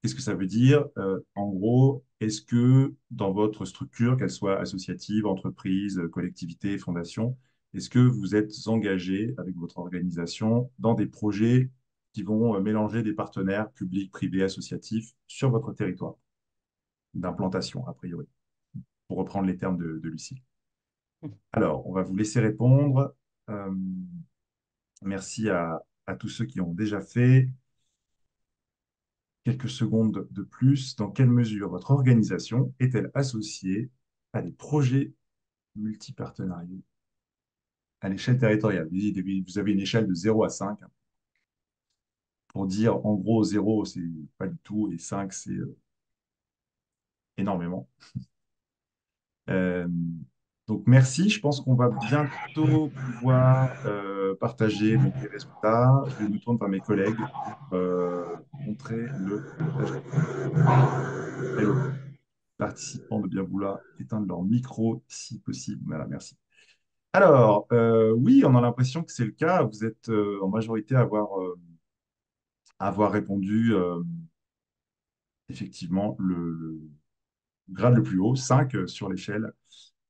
Qu'est-ce que ça veut dire euh, En gros, est-ce que dans votre structure, qu'elle soit associative, entreprise, collectivité, fondation, est-ce que vous êtes engagé avec votre organisation dans des projets qui vont euh, mélanger des partenaires publics, privés, associatifs sur votre territoire d'implantation, a priori, pour reprendre les termes de, Lucie Alors, on va vous laisser répondre. Euh, merci à tous ceux qui ont déjà fait quelques secondes de plus, dans quelle mesure votre organisation est-elle associée à des projets multipartenariaux à l'échelle territoriale Vous avez une échelle de 0 à 5. Pour dire, en gros, 0, c'est pas du tout, et 5, c'est euh, énormément. Euh, donc merci, je pense qu'on va bientôt pouvoir euh, partager les résultats. Je vais me tourner vers mes collègues pour euh, montrer le Participants de bien là, éteindre leur micro si possible. Voilà, merci. Alors, euh, oui, on a l'impression que c'est le cas. Vous êtes en majorité à avoir, avoir répondu effectivement le, le grade le plus haut, 5 sur l'échelle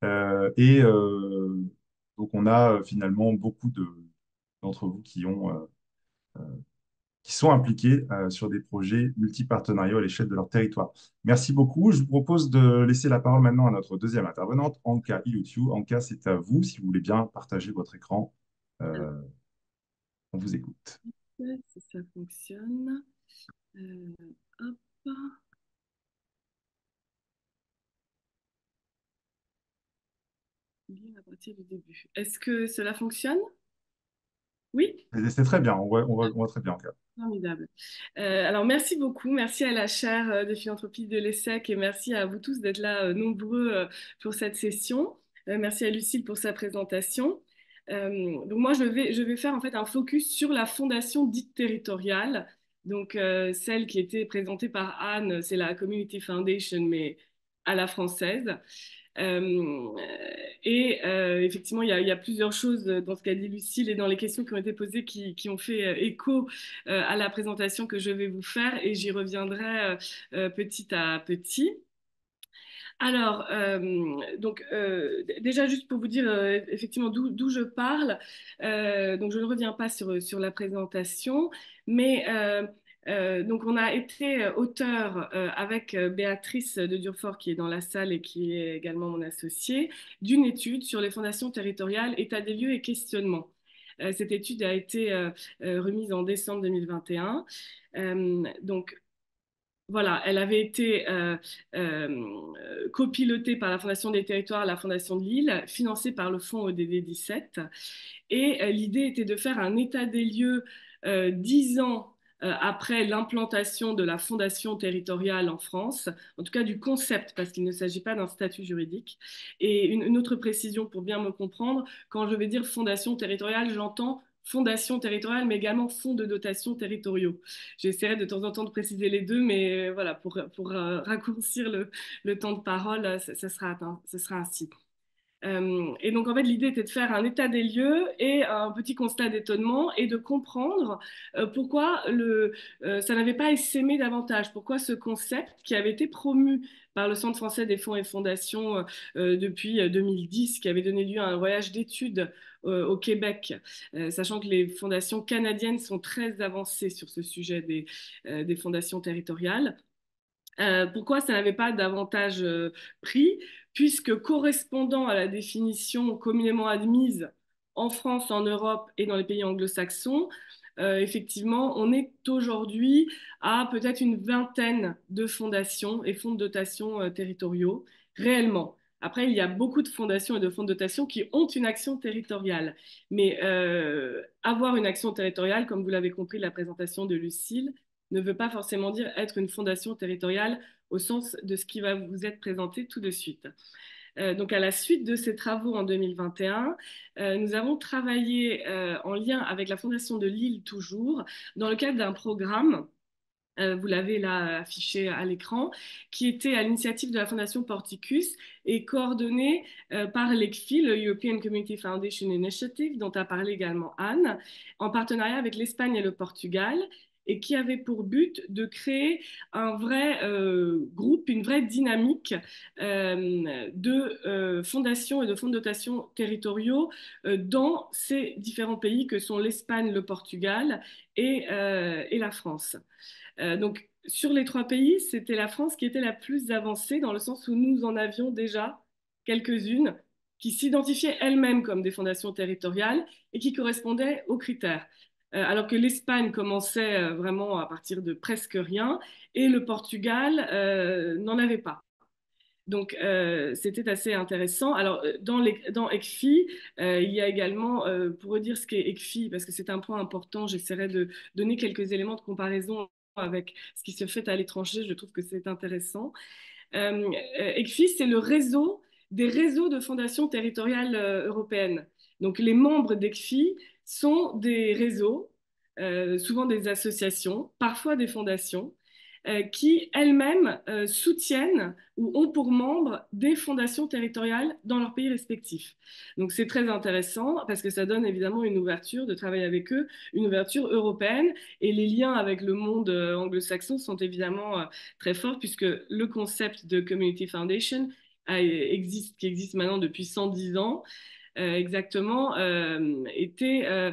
euh, et euh, donc on a euh, finalement beaucoup d'entre vous qui ont qui sont impliqués sur des projets multipartenariaux à l'échelle de leur territoire. Merci beaucoup. Je vous propose de laisser la parole maintenant à notre deuxième intervenante, Anka Ilutiu. Anka, c'est à vous, si vous voulez bien partager votre écran. on vous écoute. ça fonctionne. hop. à partir du début. Est-ce que cela fonctionne Oui C'est très bien, on voit, ah. très bien en Formidable. Euh, alors, merci beaucoup. Merci à la chaire euh, de philanthropie de l'ESSEC et merci à vous tous d'être là euh, nombreux pour cette session. merci à Lucille pour sa présentation. donc, moi, je vais, je vais faire en fait un focus sur la fondation dite territoriale. Donc, celle qui était présentée par Anne, c'est la Community Foundation, mais à la française. Euh, et euh, effectivement, il y, a, plusieurs choses dans ce qu'a dit Lucille et dans les questions qui ont été posées qui, ont fait euh, écho à la présentation que je vais vous faire et j'y reviendrai petit à petit. Alors, donc, déjà juste pour vous dire effectivement d'où je parle, donc je ne reviens pas sur, sur la présentation, mais euh, donc, on a été euh, auteur euh, avec Béatrice de Durfort, qui est dans la salle et qui est également mon associée, d'une étude sur les fondations territoriales, état des lieux et questionnements. cette étude a été remise en décembre 2021. donc, voilà, elle avait été copilotée par la Fondation des Territoires, la Fondation de Lille, financée par le fonds ODD 17. Et l'idée était de faire un état des lieux dix ans euh, après l'implantation de la fondation territoriale en France, en tout cas du concept, parce qu'il ne s'agit pas d'un statut juridique. Et une, autre précision pour bien me comprendre, quand je vais dire fondation territoriale, j'entends fondation territoriale, mais également fonds de dotation territoriaux. J'essaierai de temps en temps de préciser les deux, mais euh, voilà, pour, euh, raccourcir le, temps de parole, ce sera, sera ainsi. Euh, et donc, en fait, l'idée était de faire un état des lieux et un petit constat d'étonnement et de comprendre euh, pourquoi euh, ça n'avait pas essaimé davantage, pourquoi ce concept qui avait été promu par le Centre français des fonds et fondations depuis 2010, qui avait donné lieu à un voyage d'études au Québec, sachant que les fondations canadiennes sont très avancées sur ce sujet des fondations territoriales. Euh, pourquoi ça n'avait pas davantage euh, pris Puisque correspondant à la définition communément admise en France, en Europe et dans les pays anglo-saxons, euh, effectivement, on est aujourd'hui à peut-être une vingtaine de fondations et fonds de dotation territoriaux réellement. Après, il y a beaucoup de fondations et de fonds de dotation qui ont une action territoriale. Mais avoir une action territoriale, comme vous l'avez compris de la présentation de Lucille, ne veut pas forcément dire être une fondation territoriale au sens de ce qui va vous être présenté tout de suite. Euh, donc à la suite de ces travaux en 2021, euh, nous avons travaillé euh, en lien avec la Fondation de Lille toujours dans le cadre d'un programme vous l'avez là affiché à l'écran, qui était à l'initiative de la Fondation Porticus et coordonné par l'ECFI, le European Community Foundation Initiative, dont a parlé également Anne, en partenariat avec l'Espagne et le Portugal, et qui avait pour but de créer un vrai euh, groupe, une vraie dynamique euh, de euh, fondations et de fonds de dotation territoriaux dans ces différents pays que sont l'Espagne, le Portugal et, et la France. donc, sur les trois pays, c'était la France qui était la plus avancée dans le sens où nous en avions déjà quelques-unes qui s'identifiaient elles-mêmes comme des fondations territoriales et qui correspondaient aux critères. Euh, alors que l'Espagne commençait euh, vraiment à partir de presque rien et le Portugal euh, n'en avait pas. Donc, c'était assez intéressant. Alors, dans, ECFI, il y a également, pour redire ce qu'est ECFI, parce que c'est un point important, j'essaierai de donner quelques éléments de comparaison avec ce qui se fait à l'étranger. Je trouve que c'est intéressant. ECFI, c'est le réseau des réseaux de fondations territoriales européennes. Donc, les membres d'ECFI sont des réseaux, euh, souvent des associations, parfois des fondations, euh, qui elles-mêmes euh, soutiennent ou ont pour membres des fondations territoriales dans leurs pays respectifs. Donc c'est très intéressant parce que ça donne évidemment une ouverture de travail avec eux, une ouverture européenne et les liens avec le monde anglo-saxon sont évidemment très forts puisque le concept de Community Foundation existe, qui existe maintenant depuis 110 ans, euh, exactement, euh, était euh,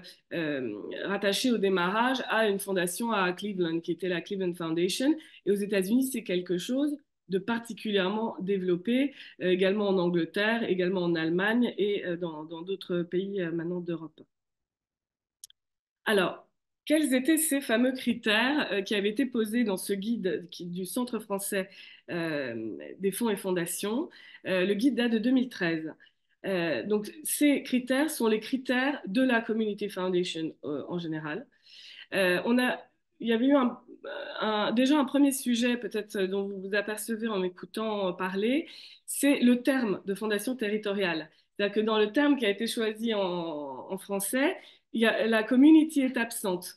rattaché au démarrage à une fondation à Cleveland, qui était la Cleveland Foundation. Et aux États-Unis, c'est quelque chose de particulièrement développé, également en Angleterre, également en Allemagne et dans d'autres pays maintenant d'Europe. Alors, quels étaient ces fameux critères qui avaient été posés dans ce guide du Centre français des fonds et fondations Le guide date de 2013. Euh, donc, ces critères sont les critères de la Community Foundation euh, en général. Euh, on a, il y avait eu un, déjà un premier sujet, peut-être, dont vous vous apercevez en m'écoutant parler, c'est le terme de fondation territoriale. C'est-à-dire que dans le terme qui a été choisi en, français, la community est absente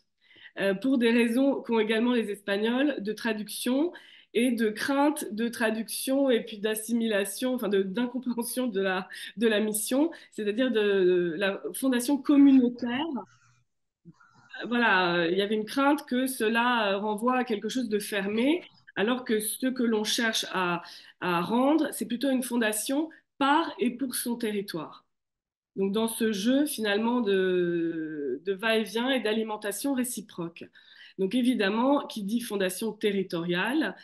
pour des raisons qu'ont également les Espagnols de traduction et de crainte de traduction et puis d'assimilation, enfin d'incompréhension de, la, de la mission, c'est-à-dire de, la fondation communautaire. Voilà, il y avait une crainte que cela euh, renvoie à quelque chose de fermé, alors que ce que l'on cherche à, à rendre, c'est plutôt une fondation par et pour son territoire. Donc dans ce jeu finalement de, de va-et-vient et d'alimentation réciproque. Donc évidemment, qui dit fondation territoriale,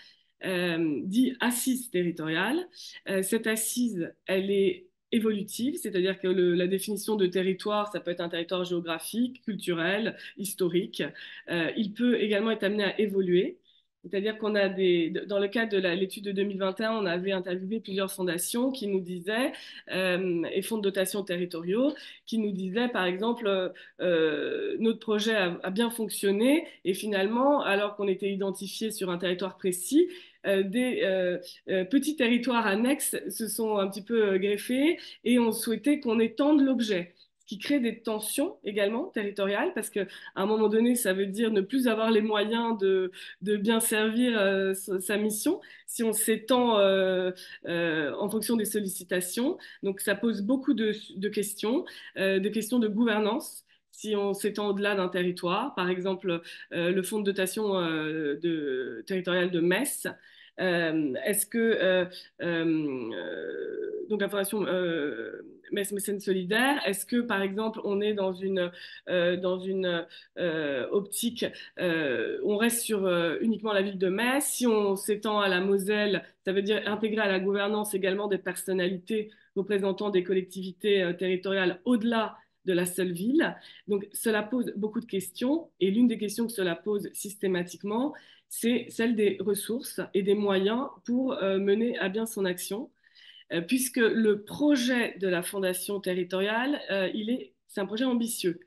euh, dit assise territoriale. Euh, cette assise, elle est évolutive, c'est-à-dire que la définition de territoire, ça peut être un territoire géographique, culturel, historique. Euh, il peut également être amené à évoluer. C'est-à-dire qu'on a des, dans le cadre de l'étude de 2021, on avait interviewé plusieurs fondations qui nous disaient, euh, et fonds de dotation territoriaux, qui nous disaient, par exemple, euh, notre projet a, bien fonctionné, et finalement, alors qu'on était identifié sur un territoire précis, euh, des petits territoires annexes se sont un petit peu greffés, et on souhaitait qu'on étende l'objet qui crée des tensions également territoriales, parce qu'à un moment donné, ça veut dire ne plus avoir les moyens de, bien servir euh, sa mission si on s'étend euh, euh, en fonction des sollicitations. Donc ça pose beaucoup de, questions, des questions de gouvernance si on s'étend au-delà d'un territoire, par exemple le fonds de dotation de, territorial de Metz, euh, est-ce que euh, euh, donc la fondation Mécène solidaire, est-ce que par exemple on est dans une dans une optique, on reste sur uniquement la ville de Metz, si on s'étend à la Moselle, ça veut dire intégrer à la gouvernance également des personnalités représentant des collectivités territoriales au-delà de la seule ville. Donc cela pose beaucoup de questions et l'une des questions que cela pose systématiquement, c'est celle des ressources et des moyens pour euh, mener à bien son action, euh, puisque le projet de la Fondation territoriale, euh, est, c'est un projet ambitieux.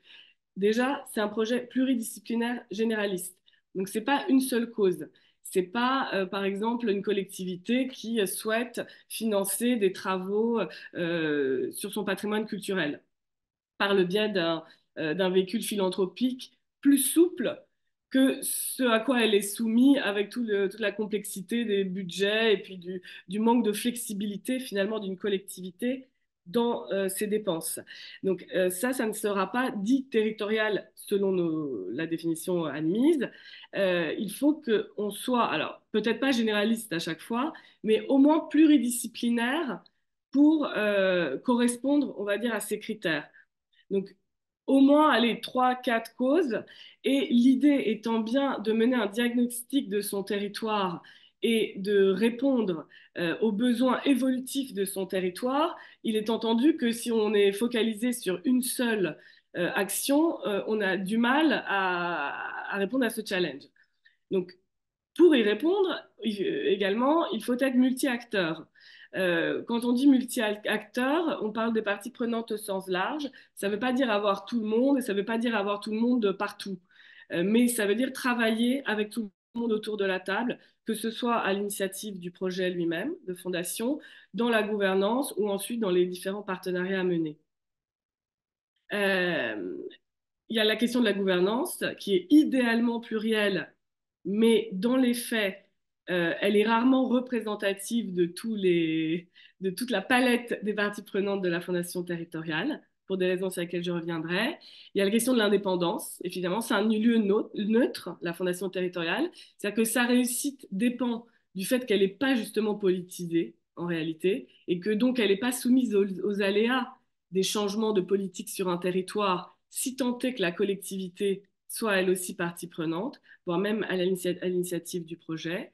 Déjà, c'est un projet pluridisciplinaire généraliste. Donc, ce n'est pas une seule cause. Ce n'est pas, par exemple, une collectivité qui souhaite financer des travaux sur son patrimoine culturel par le biais d'un véhicule philanthropique plus souple que ce à quoi elle est soumise avec tout toute la complexité des budgets et puis du, manque de flexibilité finalement d'une collectivité dans euh, ses dépenses. Donc euh, ça, ça ne sera pas dit territorial selon la définition admise. Euh, il faut qu'on soit, alors peut-être pas généraliste à chaque fois, mais au moins pluridisciplinaire pour correspondre, on va dire, à ces critères. Donc au moins les 3- quatre causes. Et l'idée étant bien de mener un diagnostic de son territoire et de répondre euh, aux besoins évolutifs de son territoire, il est entendu que si on est focalisé sur une seule euh, action, euh, on a du mal à, à, répondre à ce challenge. Donc, pour y répondre, également, il faut être multi-acteur. Euh, quand on dit multi-acteurs, on parle des parties prenantes au sens large. Ça ne veut pas dire avoir tout le monde et ça ne veut pas dire avoir tout le monde partout. Euh, mais ça veut dire travailler avec tout le monde autour de la table, que ce soit à l'initiative du projet lui-même, de fondation, dans la gouvernance ou ensuite dans les différents partenariats à mener. Euh, il y a la question de la gouvernance qui est idéalement plurielle, mais dans les faits, euh, elle est rarement représentative de, tous les, de toute la palette des parties prenantes de la fondation territoriale, pour des raisons sur lesquelles je reviendrai. Il y a la question de l'indépendance. Évidemment, c'est un lieu neutre, la fondation territoriale. C'est-à-dire que sa réussite dépend du fait qu'elle n'est pas justement politisée, en réalité, et que donc elle n'est pas soumise aux, aux aléas des changements de politique sur un territoire, si tant est que la collectivité soit elle aussi partie prenante, voire même à l'initiative du projet.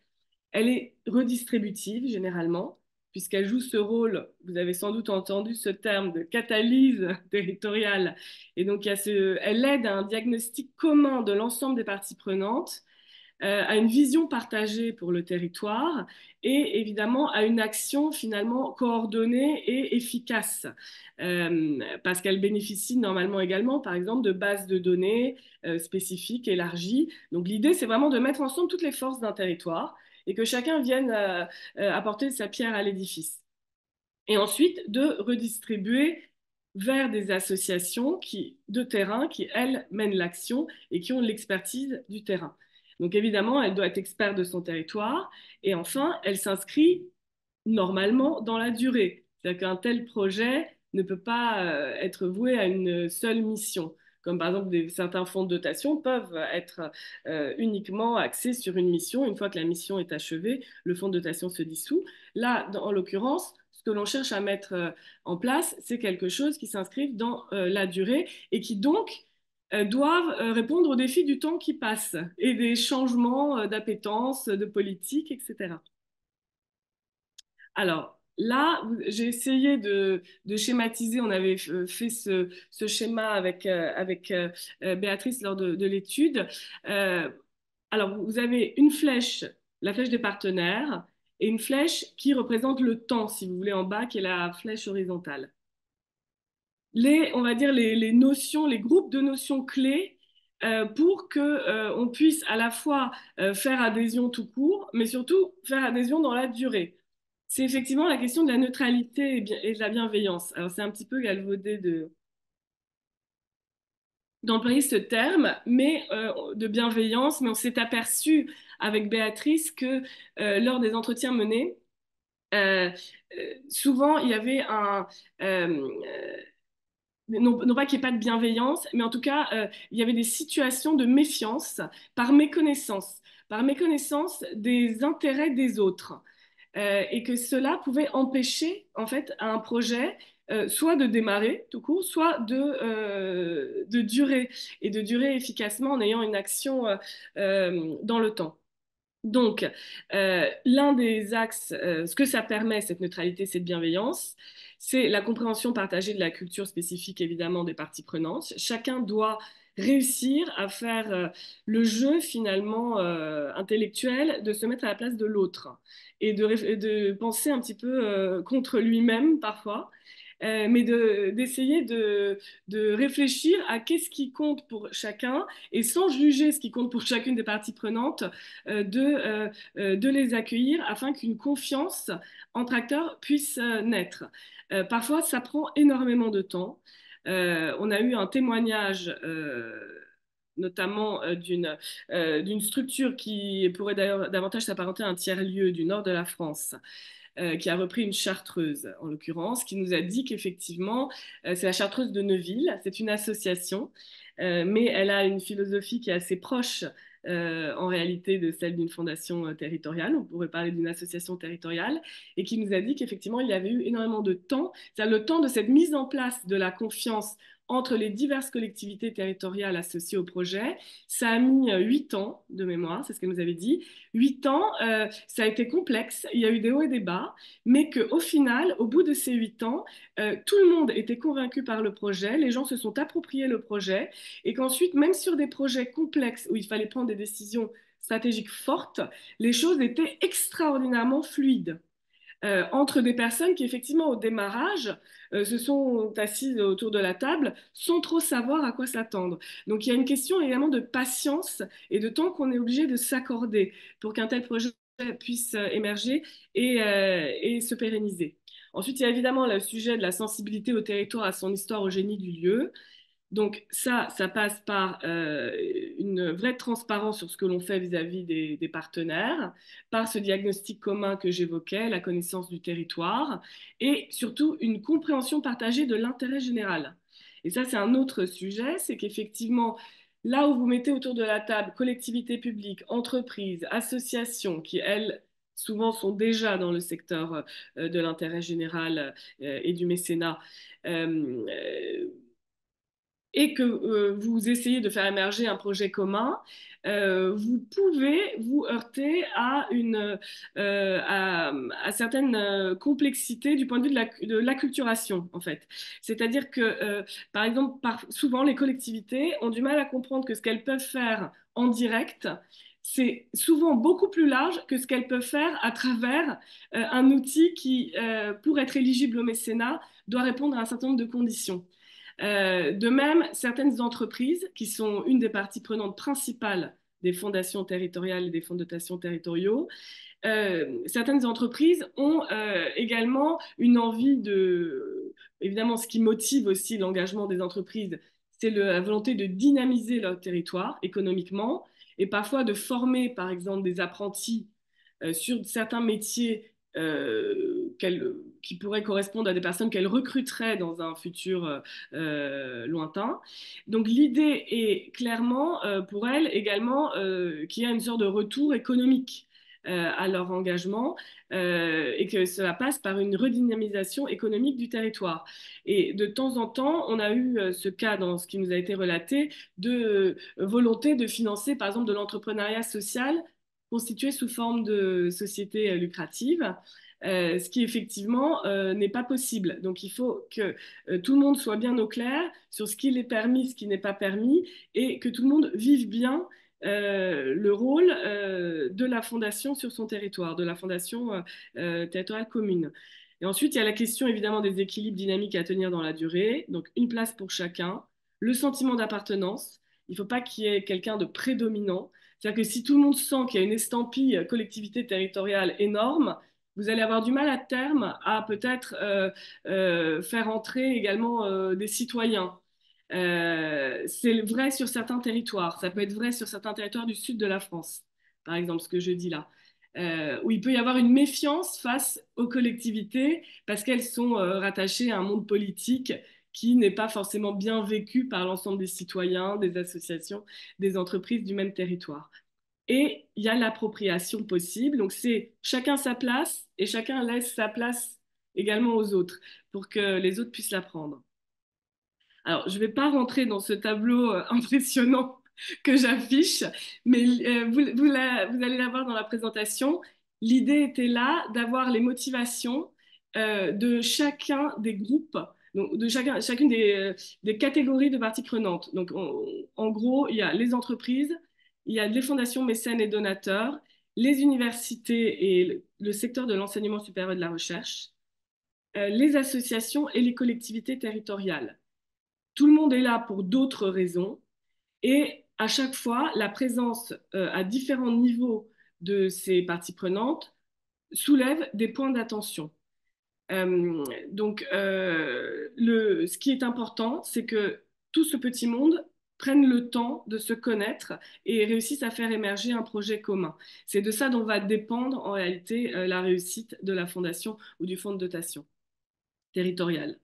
Elle est redistributive généralement, puisqu'elle joue ce rôle, vous avez sans doute entendu ce terme de catalyse territoriale, et donc elle aide à un diagnostic commun de l'ensemble des parties prenantes, euh, à une vision partagée pour le territoire et évidemment à une action finalement coordonnée et efficace, euh, parce qu'elle bénéficie normalement également, par exemple, de bases de données euh, spécifiques, élargies. Donc l'idée, c'est vraiment de mettre ensemble toutes les forces d'un territoire et que chacun vienne euh, euh, apporter sa pierre à l'édifice. Et ensuite, de redistribuer vers des associations de terrain qui, elles, mènent l'action et qui ont l'expertise du terrain. Donc évidemment, elle doit être experte de son territoire et enfin, elle s'inscrit normalement dans la durée. C'est-à-dire qu'un tel projet ne peut pas euh, être voué à une seule mission comme par exemple certains fonds de dotation, peuvent être euh, uniquement axés sur une mission. Une fois que la mission est achevée, le fonds de dotation se dissout. Là, en l'occurrence, ce que l'on cherche à mettre euh, en place, c'est quelque chose qui s'inscrive dans euh, la durée et qui donc doivent répondre aux défis du temps qui passe et des changements d'appétence, de politique, etc. Alors, Là, j'ai essayé de, schématiser. On avait euh, fait ce, schéma avec, euh, euh, Béatrice lors de, l'étude. alors, vous avez une flèche, la flèche des partenaires, et une flèche qui représente le temps, si vous voulez, en bas, qui est la flèche horizontale. Les, on va dire les, notions, les groupes de notions clés pour qu'on puisse à la fois faire adhésion tout court, mais surtout faire adhésion dans la durée c'est effectivement la question de la neutralité et de la bienveillance. Alors, c'est un petit peu galvaudé de d'employer ce terme, mais euh, de bienveillance, mais on s'est aperçu avec Béatrice que euh, lors des entretiens menés, euh, souvent il y avait un... Non, pas qu'il n'y ait pas de bienveillance, mais en tout cas, il y avait des situations de méfiance par méconnaissance, par méconnaissance des intérêts des autres. Euh, et que cela pouvait empêcher en fait un projet euh, soit de démarrer tout court, soit euh, de, durer, et de durer efficacement en ayant une action dans le temps. Donc, l'un des axes, ce que ça permet, cette neutralité, cette bienveillance, c'est la compréhension partagée de la culture spécifique, évidemment, des parties prenantes. Chacun doit réussir à faire euh, le jeu finalement euh, intellectuel de se mettre à la place de l'autre et de, de, penser un petit peu euh, contre lui-même parfois. mais d'essayer de, de, réfléchir à qu'est-ce qui compte pour chacun et sans juger ce qui compte pour chacune des parties prenantes, de, de, les accueillir afin qu'une confiance entre acteurs puisse naître. parfois, ça prend énormément de temps. Euh, on a eu un témoignage euh, notamment euh, d'une structure qui pourrait d'ailleurs davantage s'apparenter à un tiers-lieu du nord de la France. qui a repris une chartreuse, en l'occurrence, qui nous a dit qu'effectivement, c'est la chartreuse de Neuville, c'est une association, mais elle a une philosophie qui est assez proche euh, en réalité de celle d'une fondation euh, territoriale, on pourrait parler d'une association territoriale, et qui nous a dit qu'effectivement, il y avait eu énormément de temps, c'est-à-dire le temps de cette mise en place de la confiance entre les diverses collectivités territoriales associées au projet. Ça a mis euh, huit ans de mémoire, c'est ce que nous avait dit. Huit ans, euh, ça a été complexe, il y a eu des hauts et des bas, mais qu'au final, au bout de ces huit ans, euh, tout le monde était convaincu par le projet, les gens se sont appropriés le projet, et qu'ensuite, même sur des projets complexes où il fallait prendre des décisions stratégiques fortes, les choses étaient extraordinairement fluides. Euh, entre des personnes qui, effectivement, au démarrage, euh, se sont assises autour de la table sans trop savoir à quoi s'attendre. Donc, il y a une question évidemment, de patience et de temps qu'on est obligé de s'accorder pour qu'un tel projet puisse euh, émerger et se pérenniser. Ensuite, il y a évidemment le sujet de la sensibilité au territoire, à son histoire, au génie du lieu. Donc ça, ça passe par euh, une vraie transparence sur ce que l'on fait vis-à-vis des, partenaires, par ce diagnostic commun que j'évoquais, la connaissance du territoire, et surtout une compréhension partagée de l'intérêt général. Et ça, c'est un autre sujet, c'est qu'effectivement, là où vous mettez autour de la table collectivités publiques, entreprises, associations, qui, elles, souvent sont déjà dans le secteur euh, de l'intérêt général euh, et du mécénat, et que euh, vous essayez de faire émerger un projet commun, euh, vous pouvez vous heurter à, une, euh, à, certaines euh, complexités du point de vue de l'acculturation, en fait. C'est-à-dire que, par exemple, souvent, les collectivités ont du mal à comprendre que ce qu'elles peuvent faire en direct, c'est souvent beaucoup plus large que ce qu'elles peuvent faire à travers un outil qui, pour être éligible au mécénat, doit répondre à un certain nombre de conditions. Euh, de même, certaines entreprises, qui sont une des parties prenantes principales des fondations territoriales et des fonds de territoriaux, euh, certaines entreprises ont euh, également une envie de... Évidemment, ce qui motive aussi l'engagement des entreprises, c'est la volonté de dynamiser leur territoire économiquement et parfois de former, par exemple, des apprentis sur certains métiers qui pourraient correspondre à des personnes qu'elles recruteraient dans un futur euh, euh, lointain. Donc l'idée est clairement euh, pour elle également qu'il y a une sorte de retour économique à leur engagement et que cela passe par une redynamisation économique du territoire. Et de temps en temps, on a eu ce cas dans ce qui nous a été relaté de volonté de financer par exemple de l'entrepreneuriat social constitué sous forme de société lucrative. Euh, ce qui effectivement euh, n'est pas possible. Donc il faut que euh, tout le monde soit bien au clair sur ce qui est permis, ce qui n'est pas permis, et que tout le monde vive bien le rôle de la fondation sur son territoire, de la fondation territoriale commune. Et ensuite, il y a la question évidemment des équilibres dynamiques à tenir dans la durée, donc une place pour chacun, le sentiment d'appartenance. Il ne faut pas qu'il y ait quelqu'un de prédominant. C'est-à-dire que si tout le monde sent qu'il y a une estampille collectivité territoriale énorme, vous allez avoir du mal à terme à peut-être euh, euh, faire entrer également euh, des citoyens. c'est vrai sur certains territoires, ça peut être vrai sur certains territoires du sud de la France, par exemple, ce que je dis là, où il peut y avoir une méfiance face aux collectivités parce qu'elles sont rattachées à un monde politique qui n'est pas forcément bien vécu par l'ensemble des citoyens, des associations, des entreprises du même territoire. Et il y a l'appropriation possible. Donc, c'est chacun sa place et chacun laisse sa place également aux autres pour que les autres puissent la prendre. Alors, je ne vais pas rentrer dans ce tableau euh, impressionnant que j'affiche, mais euh, vous, allez la voir dans la présentation. L'idée était là d'avoir les motivations euh, de chacun des groupes, donc de chacune des, catégories de parties prenantes. Donc, en gros, il y a les entreprises, il y a les fondations mécènes et donateurs, les universités et le, secteur de l'enseignement supérieur et de la recherche, euh, les associations et les collectivités territoriales. Tout le monde est là pour d'autres raisons et à chaque fois, la présence euh, à différents niveaux de ces parties prenantes soulève des points d'attention. Euh, donc, le, ce qui est important, c'est que tout ce petit monde prennent le temps de se connaître et réussissent à faire émerger un projet commun. C'est de ça dont va dépendre en réalité euh, la réussite de la fondation ou du fonds de dotation territorial.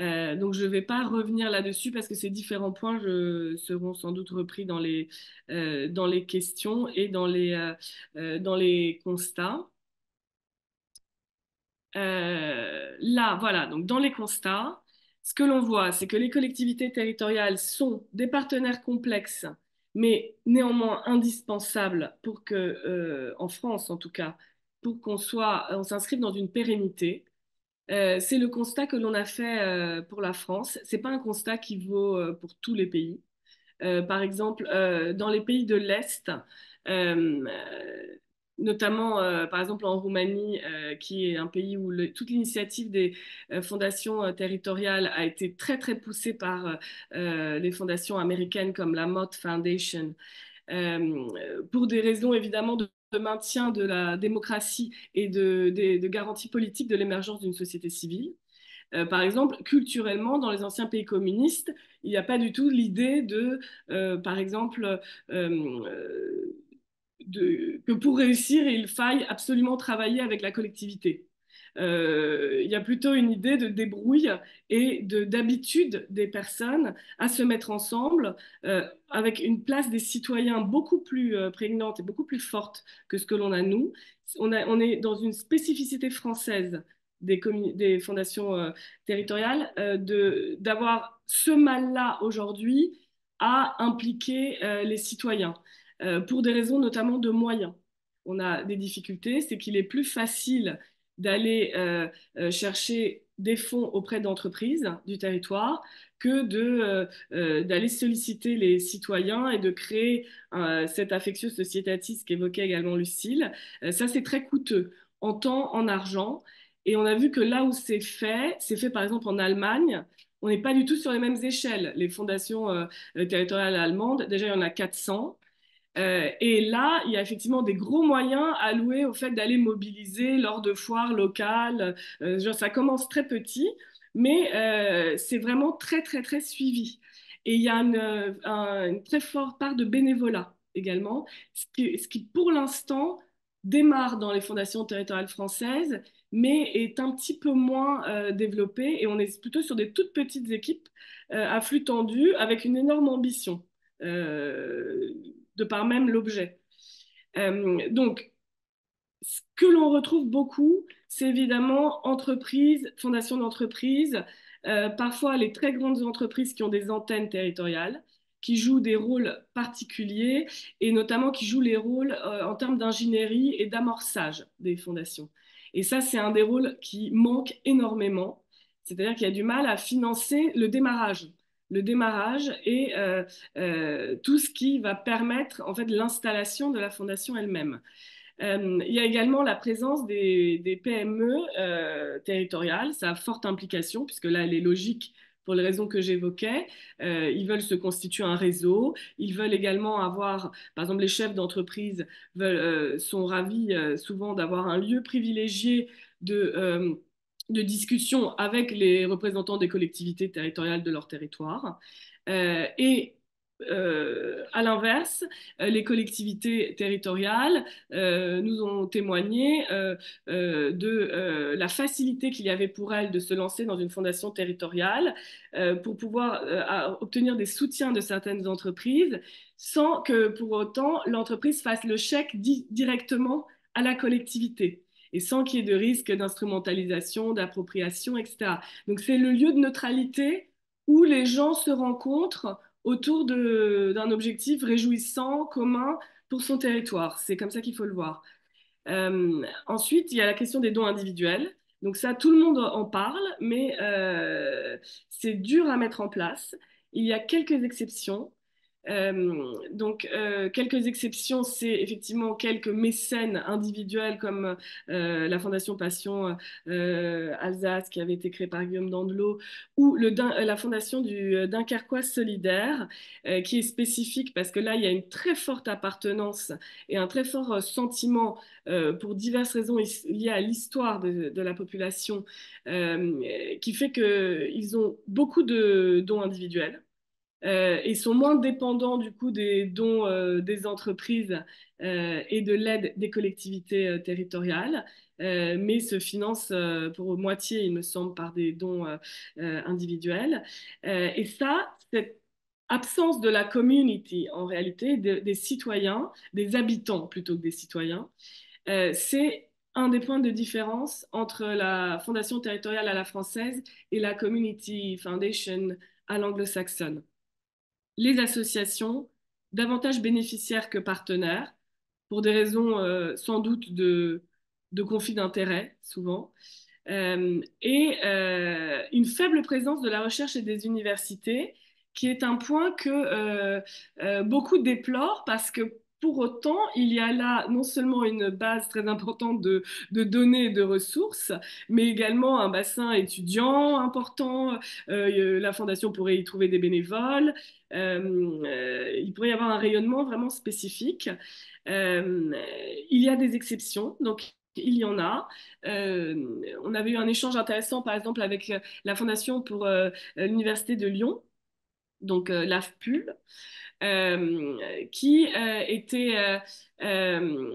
Euh, donc je ne vais pas revenir là-dessus parce que ces différents points je, seront sans doute repris dans les, euh, dans les questions et dans les, dans les constats. là, voilà, donc dans les constats, ce que l'on voit, c'est que les collectivités territoriales sont des partenaires complexes, mais néanmoins indispensables pour que, euh, en France en tout cas, pour qu'on soit, on s'inscrive dans une pérennité. Euh, c'est le constat que l'on a fait euh, pour la France. C'est pas un constat qui vaut pour tous les pays. par exemple, dans les pays de l'Est, notamment euh, par exemple en Roumanie, euh, qui est un pays où toute l'initiative des euh, fondations territoriales a été très très poussée par les fondations américaines comme la Mott Foundation, pour des raisons évidemment de, maintien de la démocratie et de, de, garantie politique de l'émergence d'une société civile. par exemple, culturellement, dans les anciens pays communistes, il n'y a pas du tout l'idée de, par exemple, que pour réussir, il faille absolument travailler avec la collectivité. Euh, il y a plutôt une idée de débrouille et d'habitude des personnes à se mettre ensemble euh, avec une place des citoyens beaucoup plus euh, prégnante et beaucoup plus forte que ce que l'on a nous. On, est dans une spécificité française des, des fondations territoriales d'avoir ce mal-là aujourd'hui à impliquer les citoyens. Euh, pour des raisons notamment de moyens. On a des difficultés, c'est qu'il est plus facile d'aller euh, euh, chercher des fonds auprès d'entreprises du territoire que d'aller solliciter les citoyens et de créer cet affectieux sociétatis qu'évoquait également Lucille. ça, c'est très coûteux en temps, en argent. Et on a vu que là où c'est fait, c'est fait par exemple en Allemagne, on n'est pas du tout sur les mêmes échelles. Les fondations territoriales allemandes, déjà, il y en a 400. Euh, et là, il y a effectivement des gros moyens alloués au fait d'aller mobiliser lors de foires locales. Euh, genre, ça commence très petit, mais euh, c'est vraiment très, très, très suivi. Et il y a une, très forte part de bénévolat également, ce qui, pour l'instant démarre dans les fondations territoriales françaises, mais est un petit peu moins développé et on est plutôt sur des toutes petites équipes à flux tendu avec une énorme ambition. Euh, de par même l'objet. Euh, donc, ce que l'on retrouve beaucoup, c'est évidemment entreprises, fondations d'entreprises, euh, parfois les très grandes entreprises qui ont des antennes territoriales, qui jouent des rôles particuliers et notamment qui jouent les rôles euh, en termes d'ingénierie et d'amorçage des fondations. Et ça, c'est un des rôles qui manque énormément, c'est-à-dire qu'il y a du mal à financer le démarrage le démarrage et euh, euh, tout ce qui va permettre en fait l'installation de la fondation elle-même. Euh, il y a également la présence des, PME territoriales, ça a forte implication puisque là elle est logique pour les raisons que j'évoquais. ils veulent se constituer un réseau. Ils veulent également avoir, par exemple, les chefs d'entreprise sont ravis souvent d'avoir un lieu privilégié de de discussion avec les représentants des collectivités territoriales de leur territoire. Euh, et euh, à l'inverse, euh, les collectivités territoriales nous ont témoigné de la facilité qu'il y avait pour elles de se lancer dans une fondation territoriale pour pouvoir obtenir des soutiens de certaines entreprises sans que pour autant l'entreprise fasse le chèque directement à la collectivité et sans qu'il y ait de risque d'instrumentalisation, d'appropriation, etc. Donc c'est le lieu de neutralité où les gens se rencontrent autour d'un objectif réjouissant, commun pour son territoire. C'est comme ça qu'il faut le voir. Euh, ensuite, il y a la question des dons individuels. Donc ça, tout le monde en parle, mais euh, c'est dur à mettre en place. Il y a quelques exceptions. Euh, donc, euh, quelques exceptions, c'est effectivement quelques mécènes individuels comme euh, la Fondation Passion Alsace qui avait été créée par Guillaume Dandelot ou la Fondation du Dunkerquois Solidaire qui est spécifique parce que là, il y a une très forte appartenance et un très fort sentiment pour diverses raisons liées à l'histoire de, la population qui fait qu'ils ont beaucoup de dons individuels euh, et sont moins dépendants du coup des dons euh, des entreprises euh, et de l'aide des collectivités territoriales, mais se financent pour moitié, il me semble, par des dons individuels. et ça, cette absence de la community en réalité, des citoyens, des habitants plutôt que des citoyens, c'est un des points de différence entre la fondation territoriale à la française et la Community Foundation à l'anglo-saxonne les associations, davantage bénéficiaires que partenaires, pour des raisons euh, sans doute de, conflit d'intérêts, souvent, euh, et euh, une faible présence de la recherche et des universités, qui est un point que beaucoup déplorent parce que pour autant, il y a là non seulement une base très importante de, données et de ressources, mais également un bassin étudiant important. Euh, euh, la Fondation pourrait y trouver des bénévoles. Euh, il pourrait y avoir un rayonnement vraiment spécifique. il y a des exceptions. Donc, il y en a. on avait eu un échange intéressant, par exemple, avec la Fondation pour l'Université de Lyon, donc l'AFPUL, euh, qui euh, était euh,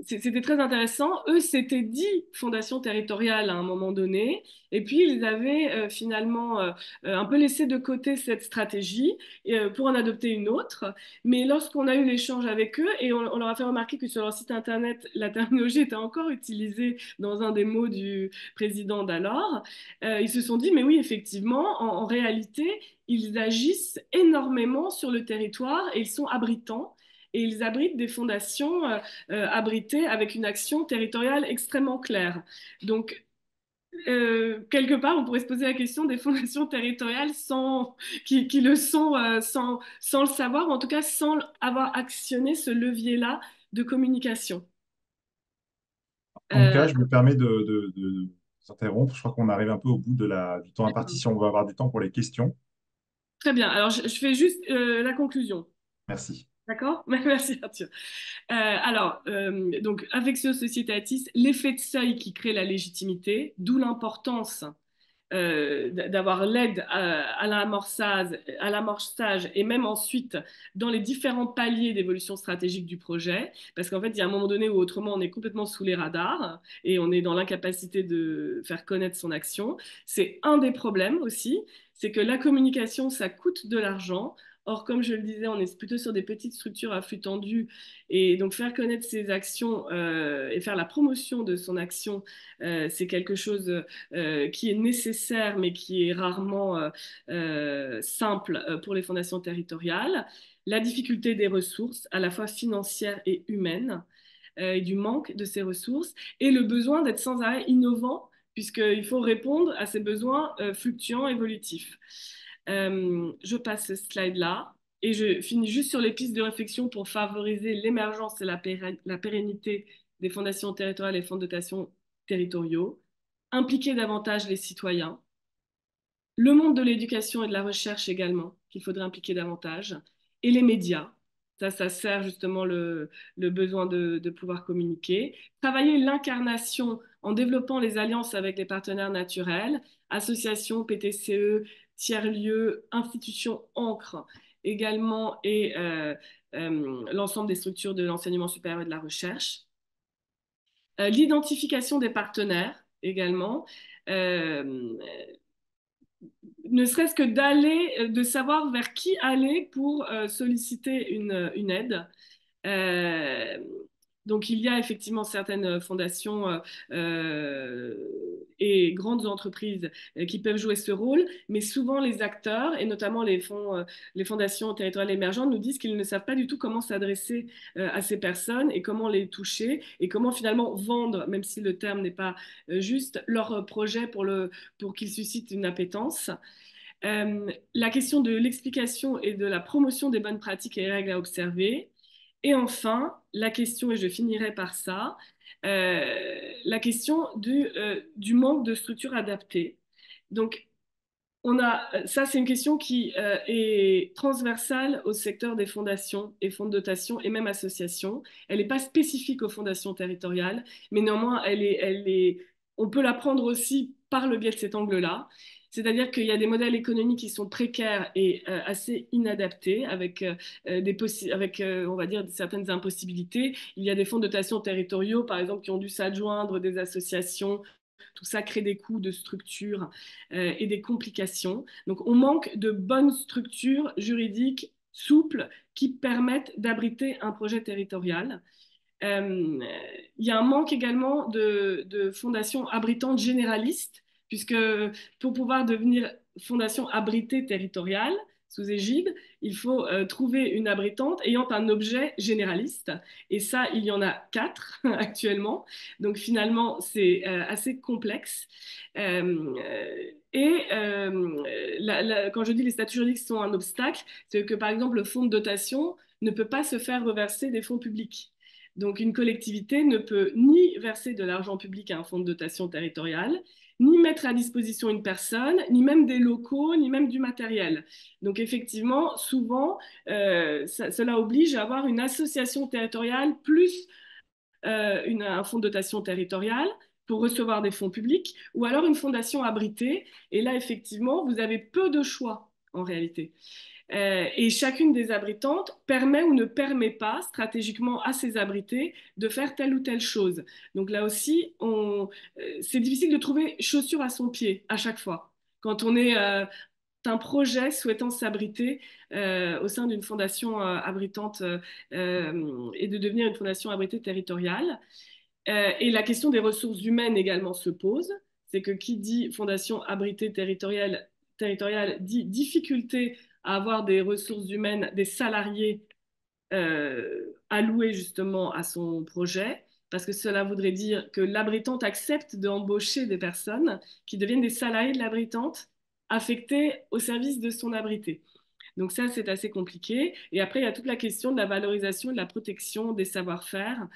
c'était très intéressant. Eux c'était dit fondation territoriale à un moment donné, et puis ils avaient euh, finalement euh, euh, un peu laissé de côté cette stratégie pour en adopter une autre. Mais lorsqu'on a eu l'échange avec eux, et on, leur a fait remarquer que sur leur site internet, la terminologie était encore utilisée dans un des mots du président d'alors, ils se sont dit, mais oui, effectivement, en réalité, ils agissent énormément sur le territoire et ils sont abritants et ils abritent des fondations euh, euh, abritées avec une action territoriale extrêmement claire. Donc, euh, quelque part, on pourrait se poser la question des fondations territoriales sans, qui, le sont sans, sans, le savoir, ou en tout cas sans avoir actionné ce levier-là de communication. En tout cas, je me permets de, s'interrompre. Je crois qu'on arrive un peu au bout de la, du temps imparti. Si on va avoir du temps pour les questions. Très bien. Alors, je, je fais juste la conclusion. Merci. D'accord Merci Arthur. Euh, alors, euh, donc, ce sociétatis, l'effet de seuil qui crée la légitimité, d'où l'importance euh, d'avoir l'aide euh, à, à l'amorçage et même ensuite dans les différents paliers d'évolution stratégique du projet, parce qu'en fait, il y a un moment donné où autrement on est complètement sous les radars et on est dans l'incapacité de faire connaître son action. C'est un des problèmes aussi, c'est que la communication, ça coûte de l'argent. Or, comme je le disais, on est plutôt sur des petites structures à flux tendu. Et donc, faire connaître ses actions euh, et faire la promotion de son action, euh, c'est quelque chose euh, qui est nécessaire, mais qui est rarement simple pour les fondations territoriales. La difficulté des ressources, à la fois financières et humaines, et du manque de ces ressources, et le besoin d'être sans arrêt innovant puisqu'il faut répondre à ces besoins fluctuants, évolutifs. Euh, je passe ce slide-là et je finis juste sur les pistes de réflexion pour favoriser l'émergence et la, pérennité des fondations territoriales et fonds de dotation territoriaux, impliquer davantage les citoyens, le monde de l'éducation et de la recherche également, qu'il faudrait impliquer davantage, et les médias. Ça, ça sert justement le, besoin de, pouvoir communiquer. Travailler l'incarnation en développant les alliances avec les partenaires naturels, associations, PTCE, tiers-lieux, institutions ancre également et euh, euh, l'ensemble des structures de l'enseignement supérieur et de la recherche. Euh, l'identification des partenaires également. ne serait-ce que d'aller, de savoir vers qui aller pour solliciter une, une aide. Donc il y a effectivement certaines euh, fondations euh, euh, et grandes entreprises qui peuvent jouer ce rôle, mais souvent les acteurs, et notamment les, fondations territoriales émergentes, nous disent qu'ils ne savent pas du tout comment s'adresser à ces personnes et comment les toucher et comment finalement vendre, même si le terme n'est pas juste, leur projet pour, le, pour qu'ils suscitent une appétence. la question de l'explication et de la promotion des bonnes pratiques et règles à observer, et enfin, la question, et je finirai par ça, euh, la question du, euh, manque de structures adaptées. Donc, on a, ça, c'est une question qui euh, est transversale au secteur des fondations et fonds de dotation et même associations. Elle n'est pas spécifique aux fondations territoriales, mais néanmoins, elle elle on peut la prendre aussi par le biais de cet angle-là. C'est-à-dire qu'il y a des modèles économiques qui sont précaires et euh, assez inadaptés, avec, euh, euh, des avec on va dire, certaines impossibilités. Il y a des fonds de dotation territoriaux, par exemple, qui ont dû s'adjoindre des associations tout ça crée des coûts de structure et des complications. Donc on manque de bonnes structures juridiques souples qui permettent d'abriter un projet territorial. Il y a un manque également de, de fondations abritantes généralistes puisque pour pouvoir devenir fondation abritée territoriale, sous égide, il faut euh, trouver une abritante ayant un objet généraliste. Et ça, il y en a quatre actuellement. Donc finalement, c'est euh, assez complexe. Euh, et quand je dis les statuts juridiques sont un obstacle, c'est que par exemple, le fonds de dotation ne peut pas se faire reverser des fonds publics. Donc une collectivité ne peut ni verser de l'argent public à un fonds de dotation territoriale, ni mettre à disposition une personne, ni même des locaux, ni même du matériel. Donc effectivement, souvent, euh, cela oblige à avoir une association territoriale plus euh, un fonds de dotation territoriale pour recevoir des fonds publics, ou alors une fondation abritée. Et là, effectivement, vous avez peu de choix en réalité. Euh, et chacune des abritantes permet ou ne permet pas stratégiquement à ses abrités de faire telle ou telle chose. Donc là aussi, euh, c'est difficile de trouver chaussure à son pied à chaque fois. Quand on est euh, un projet souhaitant s'abriter au sein d'une fondation abritante et de devenir une fondation abritée territoriale. et la question des ressources humaines également se pose. C'est que qui dit fondation abritée territoriale, territoriale dit difficulté avoir des ressources humaines, des salariés euh, alloués justement à son projet, parce que cela voudrait dire que l'abritante accepte d'embaucher des personnes qui deviennent des salariés de l'abritante affectés au service de son abrité. Donc ça, c'est assez compliqué. Et après, il y a toute la question de la valorisation, de la protection des savoir-faire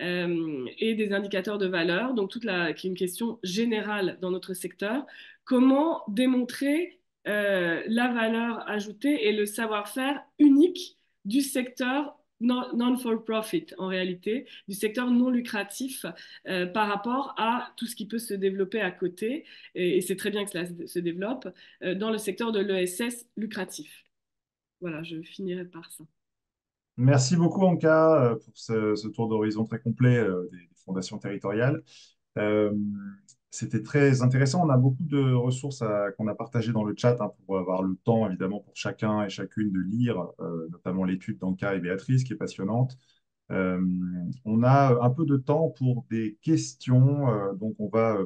euh, et des indicateurs de valeur, donc toute la, qui est une question générale dans notre secteur. Comment démontrer euh, la valeur ajoutée et le savoir-faire unique du secteur non-for-profit en réalité, du secteur non lucratif euh, par rapport à tout ce qui peut se développer à côté, et, c'est très bien que cela se développe, euh, dans le secteur de l'ESS lucratif. Voilà, je finirai par ça. Merci beaucoup Anka pour ce, tour d'horizon très complet des, des fondations territoriales. C'était très intéressant. On a beaucoup de ressources qu'on a partagées dans le chat hein, pour avoir le temps, évidemment, pour chacun et chacune de lire, euh, notamment l'étude d'Anka et Béatrice, qui est passionnante. Euh, on a un peu de temps pour des questions. Euh, donc, on va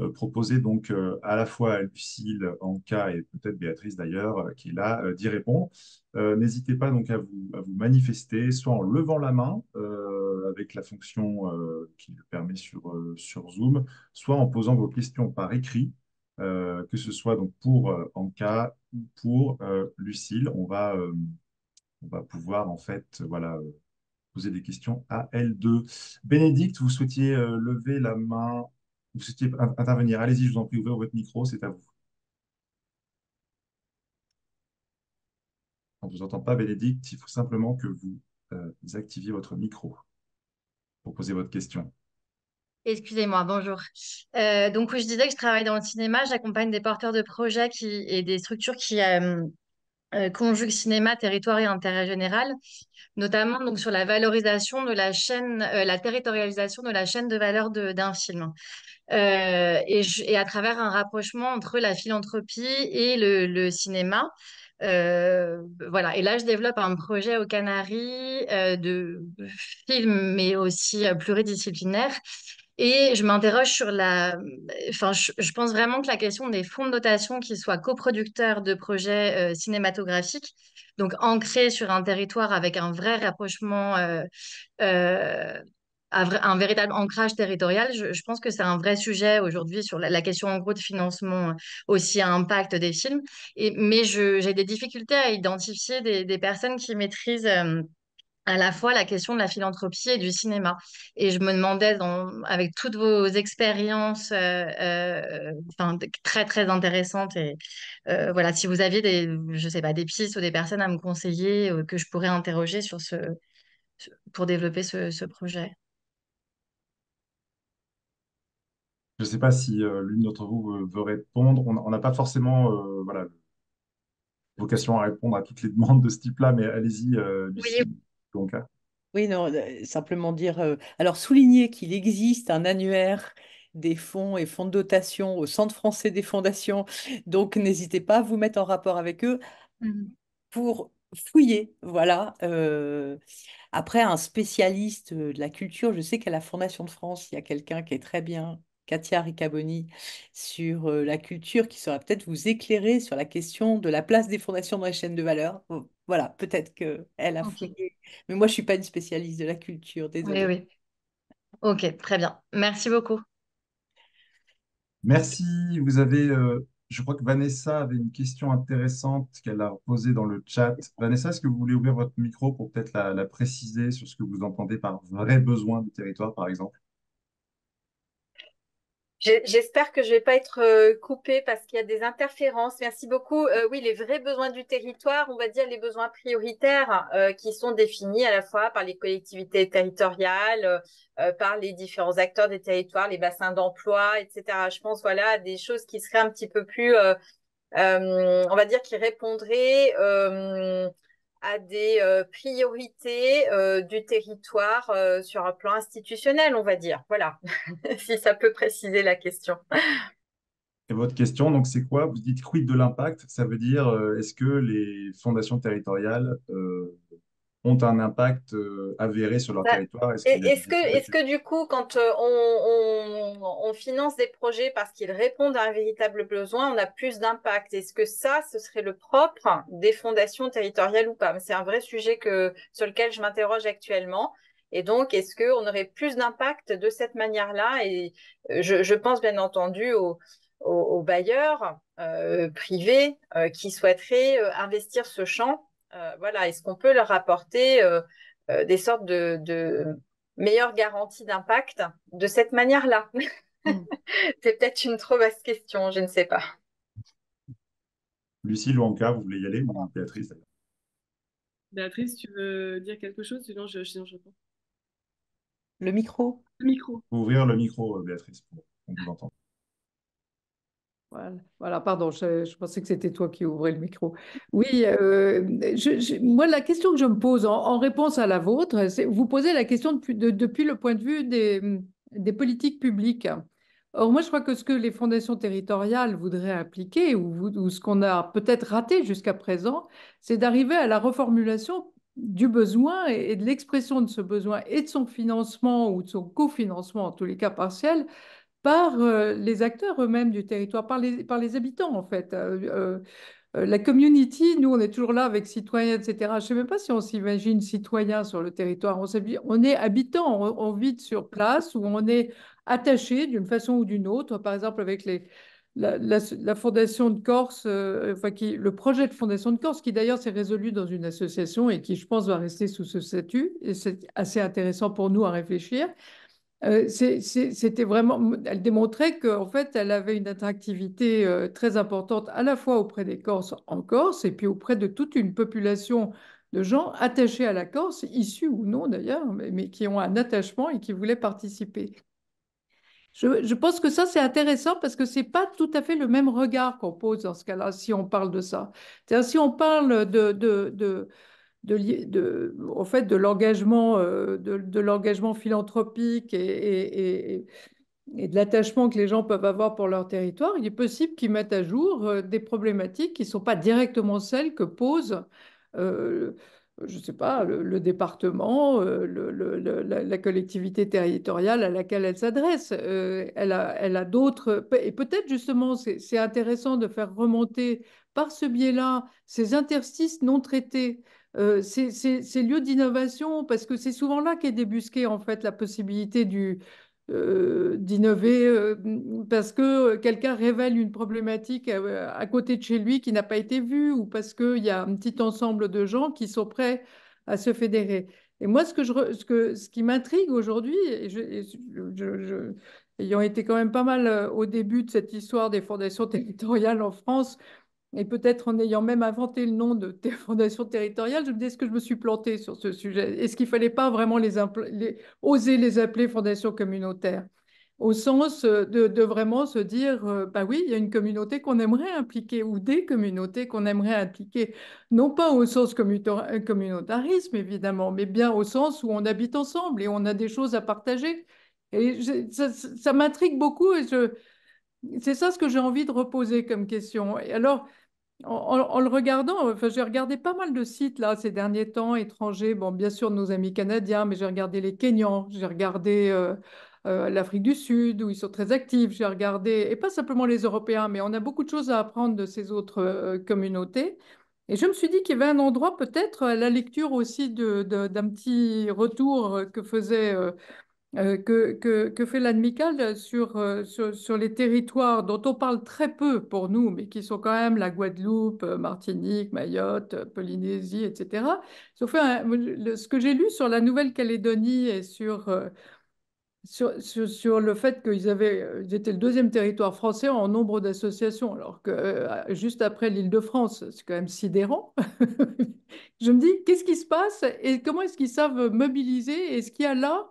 euh, proposer donc euh, à la fois à Lucille, Anka et peut-être Béatrice d'ailleurs, euh, qui est là, d'y répondre. N'hésitez pas donc à vous, manifester, soit en levant la main avec la fonction qui le permet sur, sur Zoom, soit en posant vos questions par écrit. que ce soit donc pour Anka ou pour Lucille, on va, va pouvoir en fait voilà, poser des questions à l deux. Bénédicte, vous souhaitiez lever la main vous souhaitiez intervenir, allez-y, je vous en prie, ouvrez votre micro, c'est à vous. On ne vous entend pas, Bénédicte, il faut simplement que vous, euh, activiez votre micro pour poser votre question. Excusez-moi, bonjour. Euh, donc, je disais que je travaille dans le cinéma, j'accompagne des porteurs de projets et des structures qui, euh, euh, cinéma, territoire et intérêt général, notamment donc sur la valorisation de la chaîne, euh, la territorialisation de la chaîne de valeur d'un film. Euh, et, à travers un rapprochement entre la philanthropie et le, cinéma. voilà, et là je développe un projet aux Canaries de film, mais aussi pluridisciplinaire, et je m'interroge sur la. Enfin, je, pense vraiment que la question des fonds de dotation qui soient coproducteurs de projets euh, cinématographiques, donc ancrés sur un territoire avec un vrai rapprochement, euh, euh, un véritable ancrage territorial, je, pense que c'est un vrai sujet aujourd'hui sur la, question en gros de financement aussi à impact des films. Et, mais j'ai des difficultés à identifier des, des personnes qui maîtrisent à la fois la question de la philanthropie et du cinéma. Et je me demandais, avec toutes vos expériences euh, euh, très très intéressantes, et euh, voilà, si vous aviez des, je sais pas, des pistes ou des personnes à me conseiller que je pourrais interroger sur ce, pour développer ce, projet. Je ne sais pas si l'une d'entre vous veut répondre. On n'a pas forcément voilà, vocation à répondre à toutes les demandes de ce type-là, mais allez-y. Oui, non, euh, simplement dire, euh, alors souligner qu'il existe un annuaire des fonds et fonds de dotation au Centre français des fondations, donc n'hésitez pas à vous mettre en rapport avec eux mm. pour fouiller, voilà. Euh. après, un spécialiste de la culture, je sais qu'à la Fondation de France, il y a quelqu'un qui est très bien, Katia Ricaboni, sur la culture, qui saura peut-être vous éclairer sur la question de la place des fondations dans la chaînes de valeur. Voilà, peut-être qu'elle a Mais moi, je ne suis pas une spécialiste de la culture, désolée. Oui, oui. Ok, très bien. Merci beaucoup. Merci. Vous avez, euh, je crois que Vanessa avait une question intéressante qu'elle a posée dans le chat. Vanessa, est-ce que vous voulez ouvrir votre micro pour peut-être la préciser sur ce que vous entendez par vrai besoin du territoire, par exemple J'espère que je ne vais pas être euh, coupée parce qu'il y a des interférences. Merci beaucoup. Euh, oui, les vrais besoins du territoire, on va dire les besoins prioritaires euh, qui sont définis à la fois par les collectivités territoriales, par les différents acteurs des territoires, les bassins d'emploi, etc. Je pense voilà à des choses qui seraient un petit peu plus, on va dire, qui répondraient à des euh, priorités euh, du territoire euh, sur un plan institutionnel, on va dire. Voilà, si ça peut préciser la question. Et votre question, donc, c'est quoi Vous dites quid de l'impact Ça veut dire, est-ce que les fondations territoriales ont un impact euh, avéré sur leur bah, territoire. Est-ce que, est -ce que du coup, quand euh, on, finance des projets parce qu'ils répondent à un véritable besoin, on a plus d'impact Est-ce que ça, ce serait le propre des fondations territoriales ou pas C'est un vrai sujet que, sur lequel je m'interroge actuellement. Et donc, est-ce qu'on aurait plus d'impact de cette manière-là Et euh, je, pense bien entendu aux, bailleurs privés qui souhaiteraient investir ce champ euh, voilà, est-ce qu'on peut leur apporter euh, euh, des sortes de, meilleures garanties d'impact de cette manière-là C'est peut-être une trop basse question, je ne sais pas. Lucie, Luanca, vous voulez y aller ou Béatrice Béatrice, tu veux dire quelque chose Sinon, je, Le micro. Le micro. Ouvrir le micro, Béatrice, pour qu'on vous entende. Voilà, pardon, je, pensais que c'était toi qui ouvrais le micro. Oui, euh, moi, la question que je me pose en, réponse à la vôtre, c'est vous posez la question depuis, le point de vue des, politiques publiques. Or, moi, je crois que ce que les fondations territoriales voudraient impliquer ou, ou ce qu'on a peut-être raté jusqu'à présent, c'est d'arriver à la reformulation du besoin et de l'expression de ce besoin et de son financement ou de son cofinancement, en tous les cas partiel, par euh, les acteurs eux-mêmes du territoire, par les, habitants en fait. Euh, euh, la community, nous, on est toujours là avec citoyens, etc. Je ne sais même pas si on s'imagine citoyen sur le territoire. On, est habitant, on, vit sur place ou on est attaché d'une façon ou d'une autre. Par exemple, avec la, fondation de Corse, le projet de fondation de Corse, qui d'ailleurs s'est résolu dans une association et qui, je pense, va rester sous ce statut. Et c'est assez intéressant pour nous à réfléchir. Euh, c'était vraiment, elle démontrait qu'en fait, elle avait une attractivité euh, très importante à la fois auprès des Corses en Corse et puis auprès de toute une population de gens attachés à la Corse, issus ou non d'ailleurs, mais, qui ont un attachement et qui voulaient participer. Je, pense que ça, c'est intéressant parce que ce n'est pas tout à fait le même regard qu'on pose dans ce cas-là, si on parle de ça. si on parle de, de, de de, fait de l'engagement euh, de, l'engagement philanthropique et, de l'attachement que les gens peuvent avoir pour leur territoire, il est possible qu'ils mettent à jour euh, des problématiques qui ne sont pas directement celles que pose, je euh, je sais pas, le, département, la, collectivité territoriale à laquelle elle s'adresse. elle a, elle a d'autres, et peut-être justement, c'est intéressant de faire remonter par ce biais-là ces interstices non traités euh, ces, lieux d'innovation, parce que c'est souvent là qu'est débusquée en fait la possibilité du, euh, d'innover euh, mmh, parce que quelqu'un révèle une problématique à, côté de chez lui qui n'a pas été vue ou parce qu'il y a un petit ensemble de gens qui sont prêts à se fédérer. Et moi, ce, que je, ce, que, ce qui m'intrigue aujourd'hui, ayant été quand même pas mal au début de cette histoire des fondations territoriales en France, et peut-être en ayant même inventé le nom de fondation territoriale, je me dis est-ce que je me suis plantée sur ce sujet Est-ce qu'il ne fallait pas vraiment les, oser les appeler fondations communautaires au sens euh, de, vraiment se dire, euh, bah oui, il y a une communauté qu'on aimerait impliquer ou des communautés qu'on aimerait impliquer, non pas au sens communautarisme évidemment, mais bien au sens où on habite ensemble et on a des choses à partager. Et ça, ça m'intrigue beaucoup et c'est ça ce que j'ai envie de reposer comme question. Et alors, en, le regardant, enfin, j'ai regardé pas mal de sites là ces derniers temps étrangers. Bon, bien sûr nos amis canadiens, mais j'ai regardé les Kenyans, j'ai regardé euh, euh, l'Afrique du Sud où ils sont très actifs. J'ai regardé et pas simplement les Européens, mais on a beaucoup de choses à apprendre de ces autres euh, communautés. Et je me suis dit qu'il y avait un endroit peut-être à la lecture aussi d'un de, petit retour que faisait euh, que, fait l'ADMICAL euh, sur, sur, les territoires dont on parle très peu pour nous, mais qui sont quand même la Guadeloupe, euh, Martinique, Mayotte, Polynésie, etc. ce que j'ai lu sur la Nouvelle-Calédonie et sur, sur, sur, le fait qu'ils étaient le deuxième territoire français en nombre d'associations, alors que juste après l'île de France, c'est quand même sidérant. Je me dis, qu'est-ce qui se passe et comment est-ce qu'ils savent mobiliser et ce qu'il y a là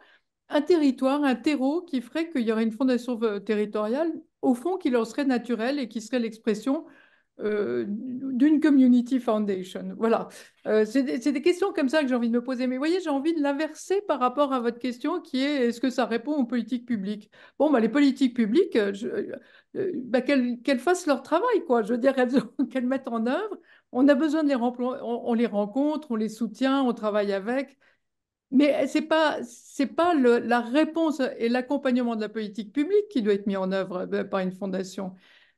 un territoire, un terreau qui ferait qu'il y aurait une fondation euh, territoriale, au fond, qui leur serait naturelle et qui serait l'expression euh, d'une community foundation. Voilà. Euh, c'est des, questions comme ça que j'ai envie de me poser. Mais vous voyez, j'ai envie de l'inverser par rapport à votre question qui est est-ce que ça répond aux politiques publiques Bon, bah, les politiques publiques, bah, qu'elles fassent leur travail, quoi. Je veux dire, qu'elles mettent en œuvre. On a besoin de les on, on les rencontre, on les soutient, on travaille avec. Mais ce n'est pas, pas la réponse et l'accompagnement de la politique publique qui doit être mis en œuvre euh, par une fondation.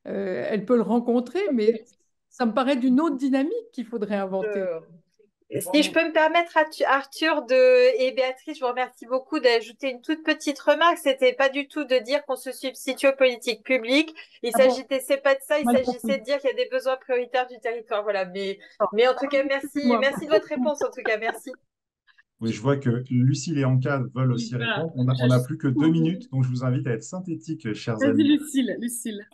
Euh, elle peut le rencontrer, mais ça me paraît d'une autre dynamique qu'il faudrait inventer. Euh, si je peux me permettre, Arthur et Béatrice, je vous remercie beaucoup d'ajouter une toute petite remarque. C'était pas du tout de dire qu'on se substitue aux politiques publiques. Il ah s'agissait pas de ça. Il s'agissait de dire qu'il y a des besoins prioritaires du territoire. Voilà. Mais, mais en tout cas, merci, merci de votre réponse. En tout cas, merci. Oui, je vois que Lucille et Anka veulent aussi répondre. On n'a plus que deux minutes, donc je vous invite à être synthétique, chers amis. Lucille, Lucille,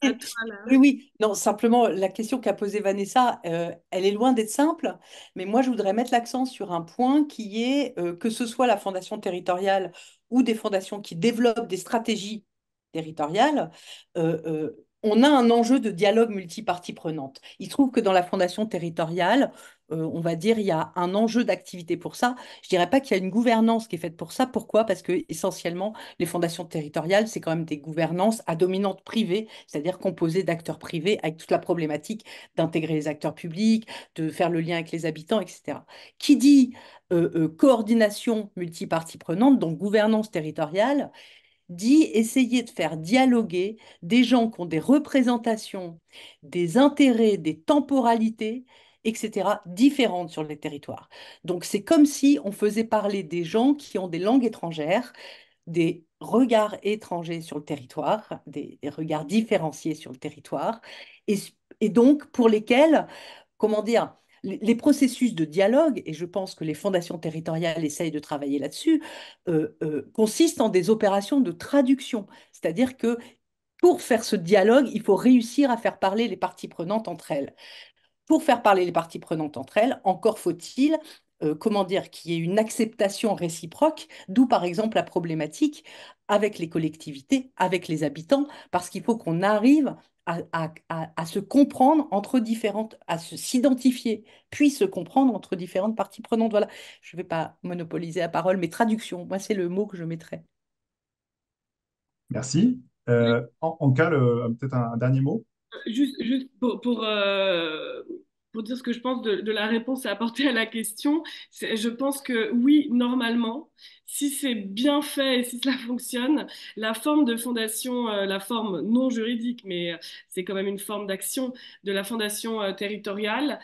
Oui, oui, non, simplement la question qu'a posée Vanessa, euh, elle est loin d'être simple, mais moi je voudrais mettre l'accent sur un point qui est euh, que ce soit la fondation territoriale ou des fondations qui développent des stratégies territoriales, euh, on a un enjeu de dialogue multipartie prenante. Il se trouve que dans la fondation territoriale, euh, on va dire, il y a un enjeu d'activité pour ça. Je ne dirais pas qu'il y a une gouvernance qui est faite pour ça. Pourquoi Parce que essentiellement, les fondations territoriales, c'est quand même des gouvernances à dominante privée, c'est-à-dire composées d'acteurs privés, avec toute la problématique d'intégrer les acteurs publics, de faire le lien avec les habitants, etc. Qui dit euh, euh, coordination multipartie prenante, donc gouvernance territoriale, dit essayer de faire dialoguer des gens qui ont des représentations, des intérêts, des temporalités etc., différentes sur les territoires. Donc c'est comme si on faisait parler des gens qui ont des langues étrangères, des regards étrangers sur le territoire, des, regards différenciés sur le territoire, et, donc pour lesquels, comment dire, les processus de dialogue, et je pense que les fondations territoriales essayent de travailler là-dessus, euh, euh, consistent en des opérations de traduction. C'est-à-dire que pour faire ce dialogue, il faut réussir à faire parler les parties prenantes entre elles pour faire parler les parties prenantes entre elles, encore faut-il euh, comment dire, qu'il y ait une acceptation réciproque, d'où par exemple la problématique avec les collectivités, avec les habitants, parce qu'il faut qu'on arrive à, se comprendre entre différentes, à s'identifier, puis se comprendre entre différentes parties prenantes. Voilà, je ne vais pas monopoliser la parole, mais traduction, moi c'est le mot que je mettrais. Merci. Euh, en, cas, peut-être un dernier mot juste, euh, pour, dire ce que je pense de, la réponse apportée à la question, je pense que oui, normalement, si c'est bien fait et si cela fonctionne, la forme de fondation, euh, la forme non juridique, mais euh, c'est quand même une forme d'action de la fondation territoriale,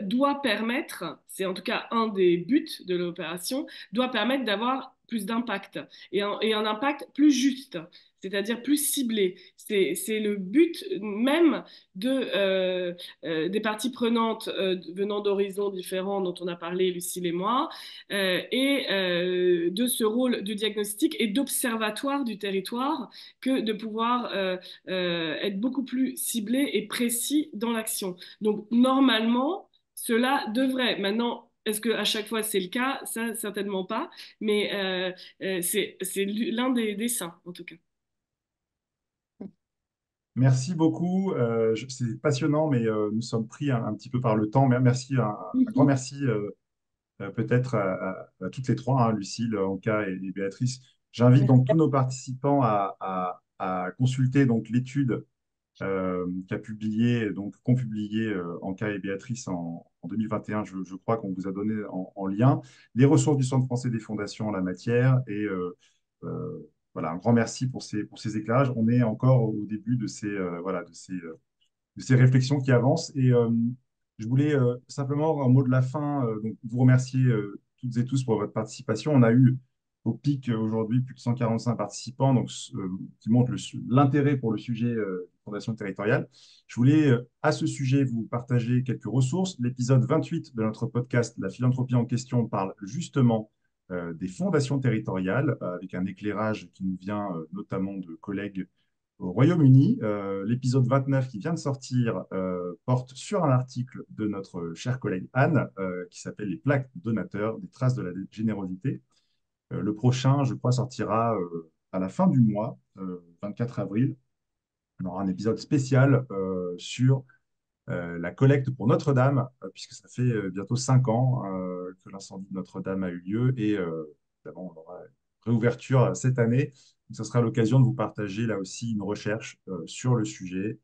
doit permettre, c'est en tout cas un des buts de l'opération, doit permettre d'avoir plus d'impact et un, impact plus juste c'est-à-dire plus ciblé. C'est le but même de, euh, euh, des parties prenantes euh, venant d'horizons différents dont on a parlé, Lucille et moi, et de ce rôle du diagnostic et d'observatoire du territoire que de pouvoir être beaucoup plus ciblé et précis dans l'action. Donc normalement, cela devrait. Maintenant, est-ce qu'à chaque fois c'est le cas certainement pas, mais c'est l'un des dessins en tout cas. Merci beaucoup. Euh, c'est passionnant, mais euh, nous sommes pris un, petit peu par le temps. Merci, un, mhm. grand merci euh, peut-être à, toutes les trois, hein, Lucille, Anka et, Béatrice. J'invite donc tous nos participants à, consulter donc l'étude qu'a publiée, donc qu'ont publié Anka et Béatrice en, 2021. Je, crois qu'on vous a donné en, en, lien les ressources du Centre français des fondations en la matière et voilà, un grand merci pour ces, pour ces éclairages. On est encore au début de ces, euh, voilà, de ces, euh, de ces réflexions qui avancent. Et euh, je voulais simplement, un mot de la fin, donc, vous remercier toutes et tous pour votre participation. On a eu au pic aujourd'hui plus de 145 participants, donc, qui montrent l'intérêt pour le sujet fondation territoriale. Je voulais à ce sujet vous partager quelques ressources. L'épisode 28 de notre podcast La philanthropie en question parle justement euh, des fondations territoriales euh, avec un éclairage qui nous vient euh, notamment de collègues au Royaume-Uni. L'épisode 29 qui vient de sortir porte sur un article de notre chère collègue Anne qui s'appelle Les plaques donateurs, des traces de la générosité. le prochain, je crois, sortira à la fin du mois, 24 avril. On aura un épisode spécial sur euh, la collecte pour Notre-Dame, euh, puisque ça fait euh, bientôt cinq ans que l'incendie de Notre-Dame a eu lieu et on aura réouverture cette année. ce sera l'occasion de vous partager là aussi une recherche sur le sujet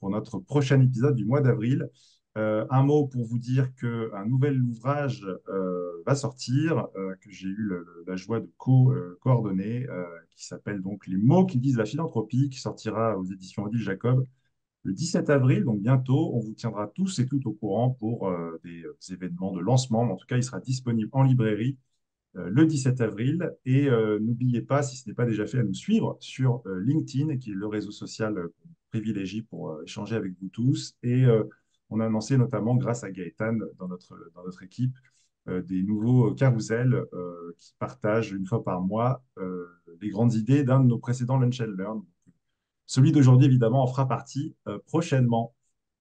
pour notre prochain épisode du mois d'avril. un mot pour vous dire qu'un nouvel ouvrage va sortir, que j'ai eu la joie de co-coordonner, qui s'appelle donc Les mots qui disent la philanthropie, qui sortira aux éditions Odile Jacob le 17 avril, donc bientôt, on vous tiendra tous et toutes au courant pour euh, euh, des, événements de lancement. en tout cas, il sera disponible en librairie euh, le 17 avril. Et n'oubliez pas, si ce n'est pas déjà fait, à nous suivre sur LinkedIn, qui est le réseau social privilégié pour échanger avec vous tous. Et on a annoncé notamment, grâce à Gaëtan, dans notre, dans notre équipe, des nouveaux carousels qui partagent une fois par mois les grandes idées d'un de nos précédents Lunch and Learn celui d'aujourd'hui, évidemment, en fera partie euh, prochainement.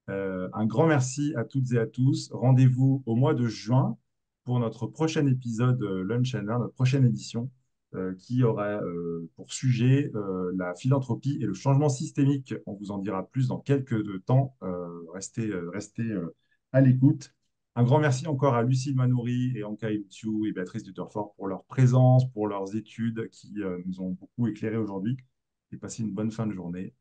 Euh, un grand merci à toutes et à tous. Rendez-vous au mois de juin pour notre prochain épisode euh, Lunch and Learn, notre prochaine édition qui aura pour sujet la philanthropie et le changement systémique. On vous en dira plus dans quelques temps. restez restez à l'écoute. Un grand merci encore à Lucille Manouri et Anka Iltiu et Béatrice Duterfort pour leur présence, pour leurs études qui nous ont beaucoup éclairés aujourd'hui et passez une bonne fin de journée.